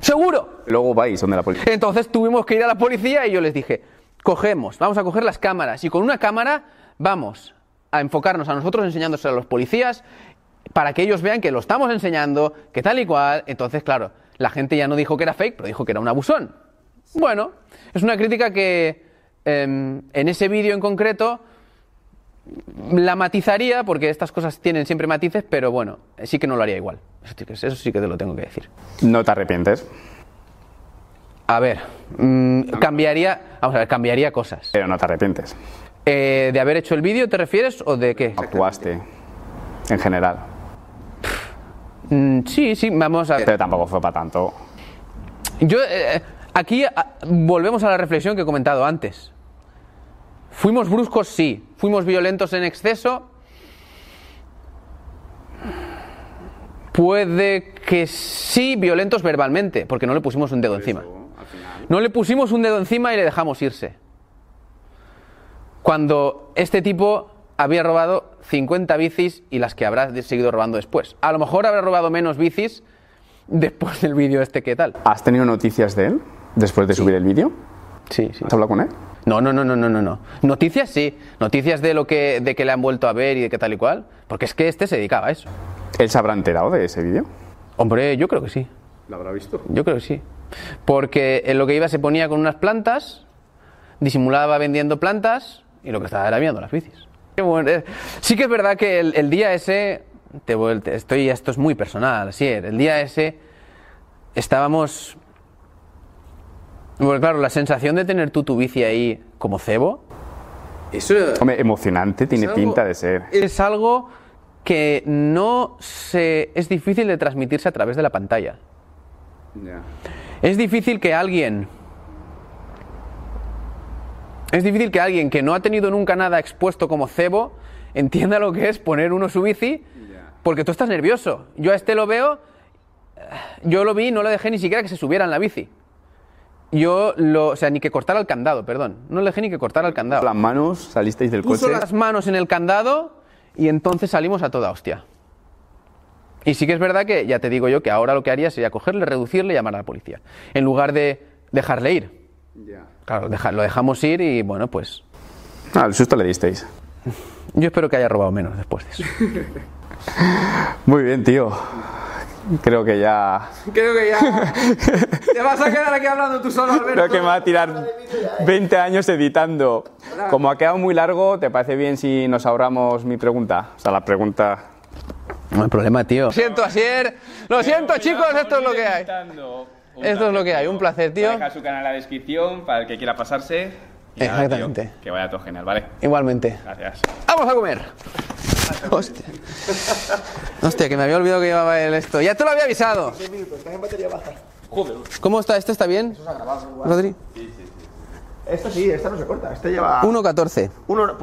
Seguro. Luego vais donde la policía. Entonces tuvimos que ir a la policía y yo les dije, cogemos, vamos a coger las cámaras y con una cámara vamos a enfocarnos a nosotros enseñándoselo a los policías para que ellos vean que lo estamos enseñando, que tal y cual. Entonces, claro, la gente ya no dijo que era fake, pero dijo que era un abusón. Bueno, es una crítica que em, en ese vídeo en concreto la matizaría, porque estas cosas tienen siempre matices, pero bueno, sí que no lo haría igual. Eso sí que te lo tengo que decir. ¿No te arrepientes? A ver, mm, cambiaría, vamos a ver, cambiaría cosas. Pero no te arrepientes. Eh, ¿De haber hecho el vídeo te refieres o de qué? Actuaste, en general. Mm, sí, sí, vamos a. Pero tampoco fue para tanto. Yo. Eh, eh, aquí ah, volvemos a la reflexión que he comentado antes. Fuimos bruscos, sí. Fuimos violentos en exceso. Puede que sí, violentos verbalmente, porque no le pusimos un dedo encima. No le pusimos un dedo encima y le dejamos irse. Cuando este tipo había robado 50 bicis y las que habrá seguido robando después. A lo mejor habrá robado menos bicis después del vídeo este que tal. ¿Has tenido noticias de él después de subir el vídeo? Sí, sí. ¿Has hablado con él? No, no, no, no, no, no. no. Noticias sí. Noticias de lo que, de que le han vuelto a ver y de qué tal y cual. Porque es que este se dedicaba a eso. ¿Él se habrá enterado de ese vídeo? Hombre, yo creo que sí. ¿Lo habrá visto? Yo creo que sí. Porque en lo que iba se ponía con unas plantas, disimulaba vendiendo plantas y lo que estaba era viendo las bicis. Eh, sí que es verdad que el, día ese, te, estoy, esto es muy personal, sí, el día ese estábamos... Bueno, claro, la sensación de tener tú tu bici ahí como cebo... Eso, emocionante, tiene pinta de ser. Es algo que no se... es difícil de transmitirse a través de la pantalla. Es difícil que alguien es difícil que alguien que no ha tenido nunca nada expuesto como cebo entienda lo que es poner uno su bici, porque tú estás nervioso. Yo a este lo veo, yo lo vi, y no le dejé ni siquiera que se subiera en la bici. Yo lo, o sea, ni que cortara el candado, perdón. No le dejé ni que cortara el pues candado. Las manos, salisteis del coche. Puso las manos en el candado y entonces salimos a toda hostia. Y sí que es verdad que, ya te digo yo, que ahora lo que haría sería cogerle, reducirle y llamar a la policía. En lugar de dejarle ir. Claro, lo dejamos ir y bueno, pues. al ah, el susto le disteis. Yo espero que haya robado menos después de eso. Muy bien, tío. Creo que ya. Creo que ya. Te vas a quedar aquí hablando tú solo, Alberto. Creo que me va a tirar 20 eh. años editando. Como ha quedado muy largo, ¿te parece bien si nos ahorramos mi pregunta? O sea, la pregunta. No hay problema, tío. Lo siento, Asier. Lo siento, chicos, esto es lo que hay. Esto es lo que hay, un placer, tío. Deja su canal en la descripción para el que quiera pasarse. Exactamente. que vaya todo genial, ¿vale? Igualmente. Gracias. ¡Vamos a comer! Hostia. Hostia, que me había olvidado que llevaba el esto. Ya te lo había avisado. estás en batería baja. Joder. ¿Cómo está? ¿Esto está bien? Eso se ha grabado, Rodri. Sí, sí, sí. Esto sí, esta no se corta. Este lleva. 1.14.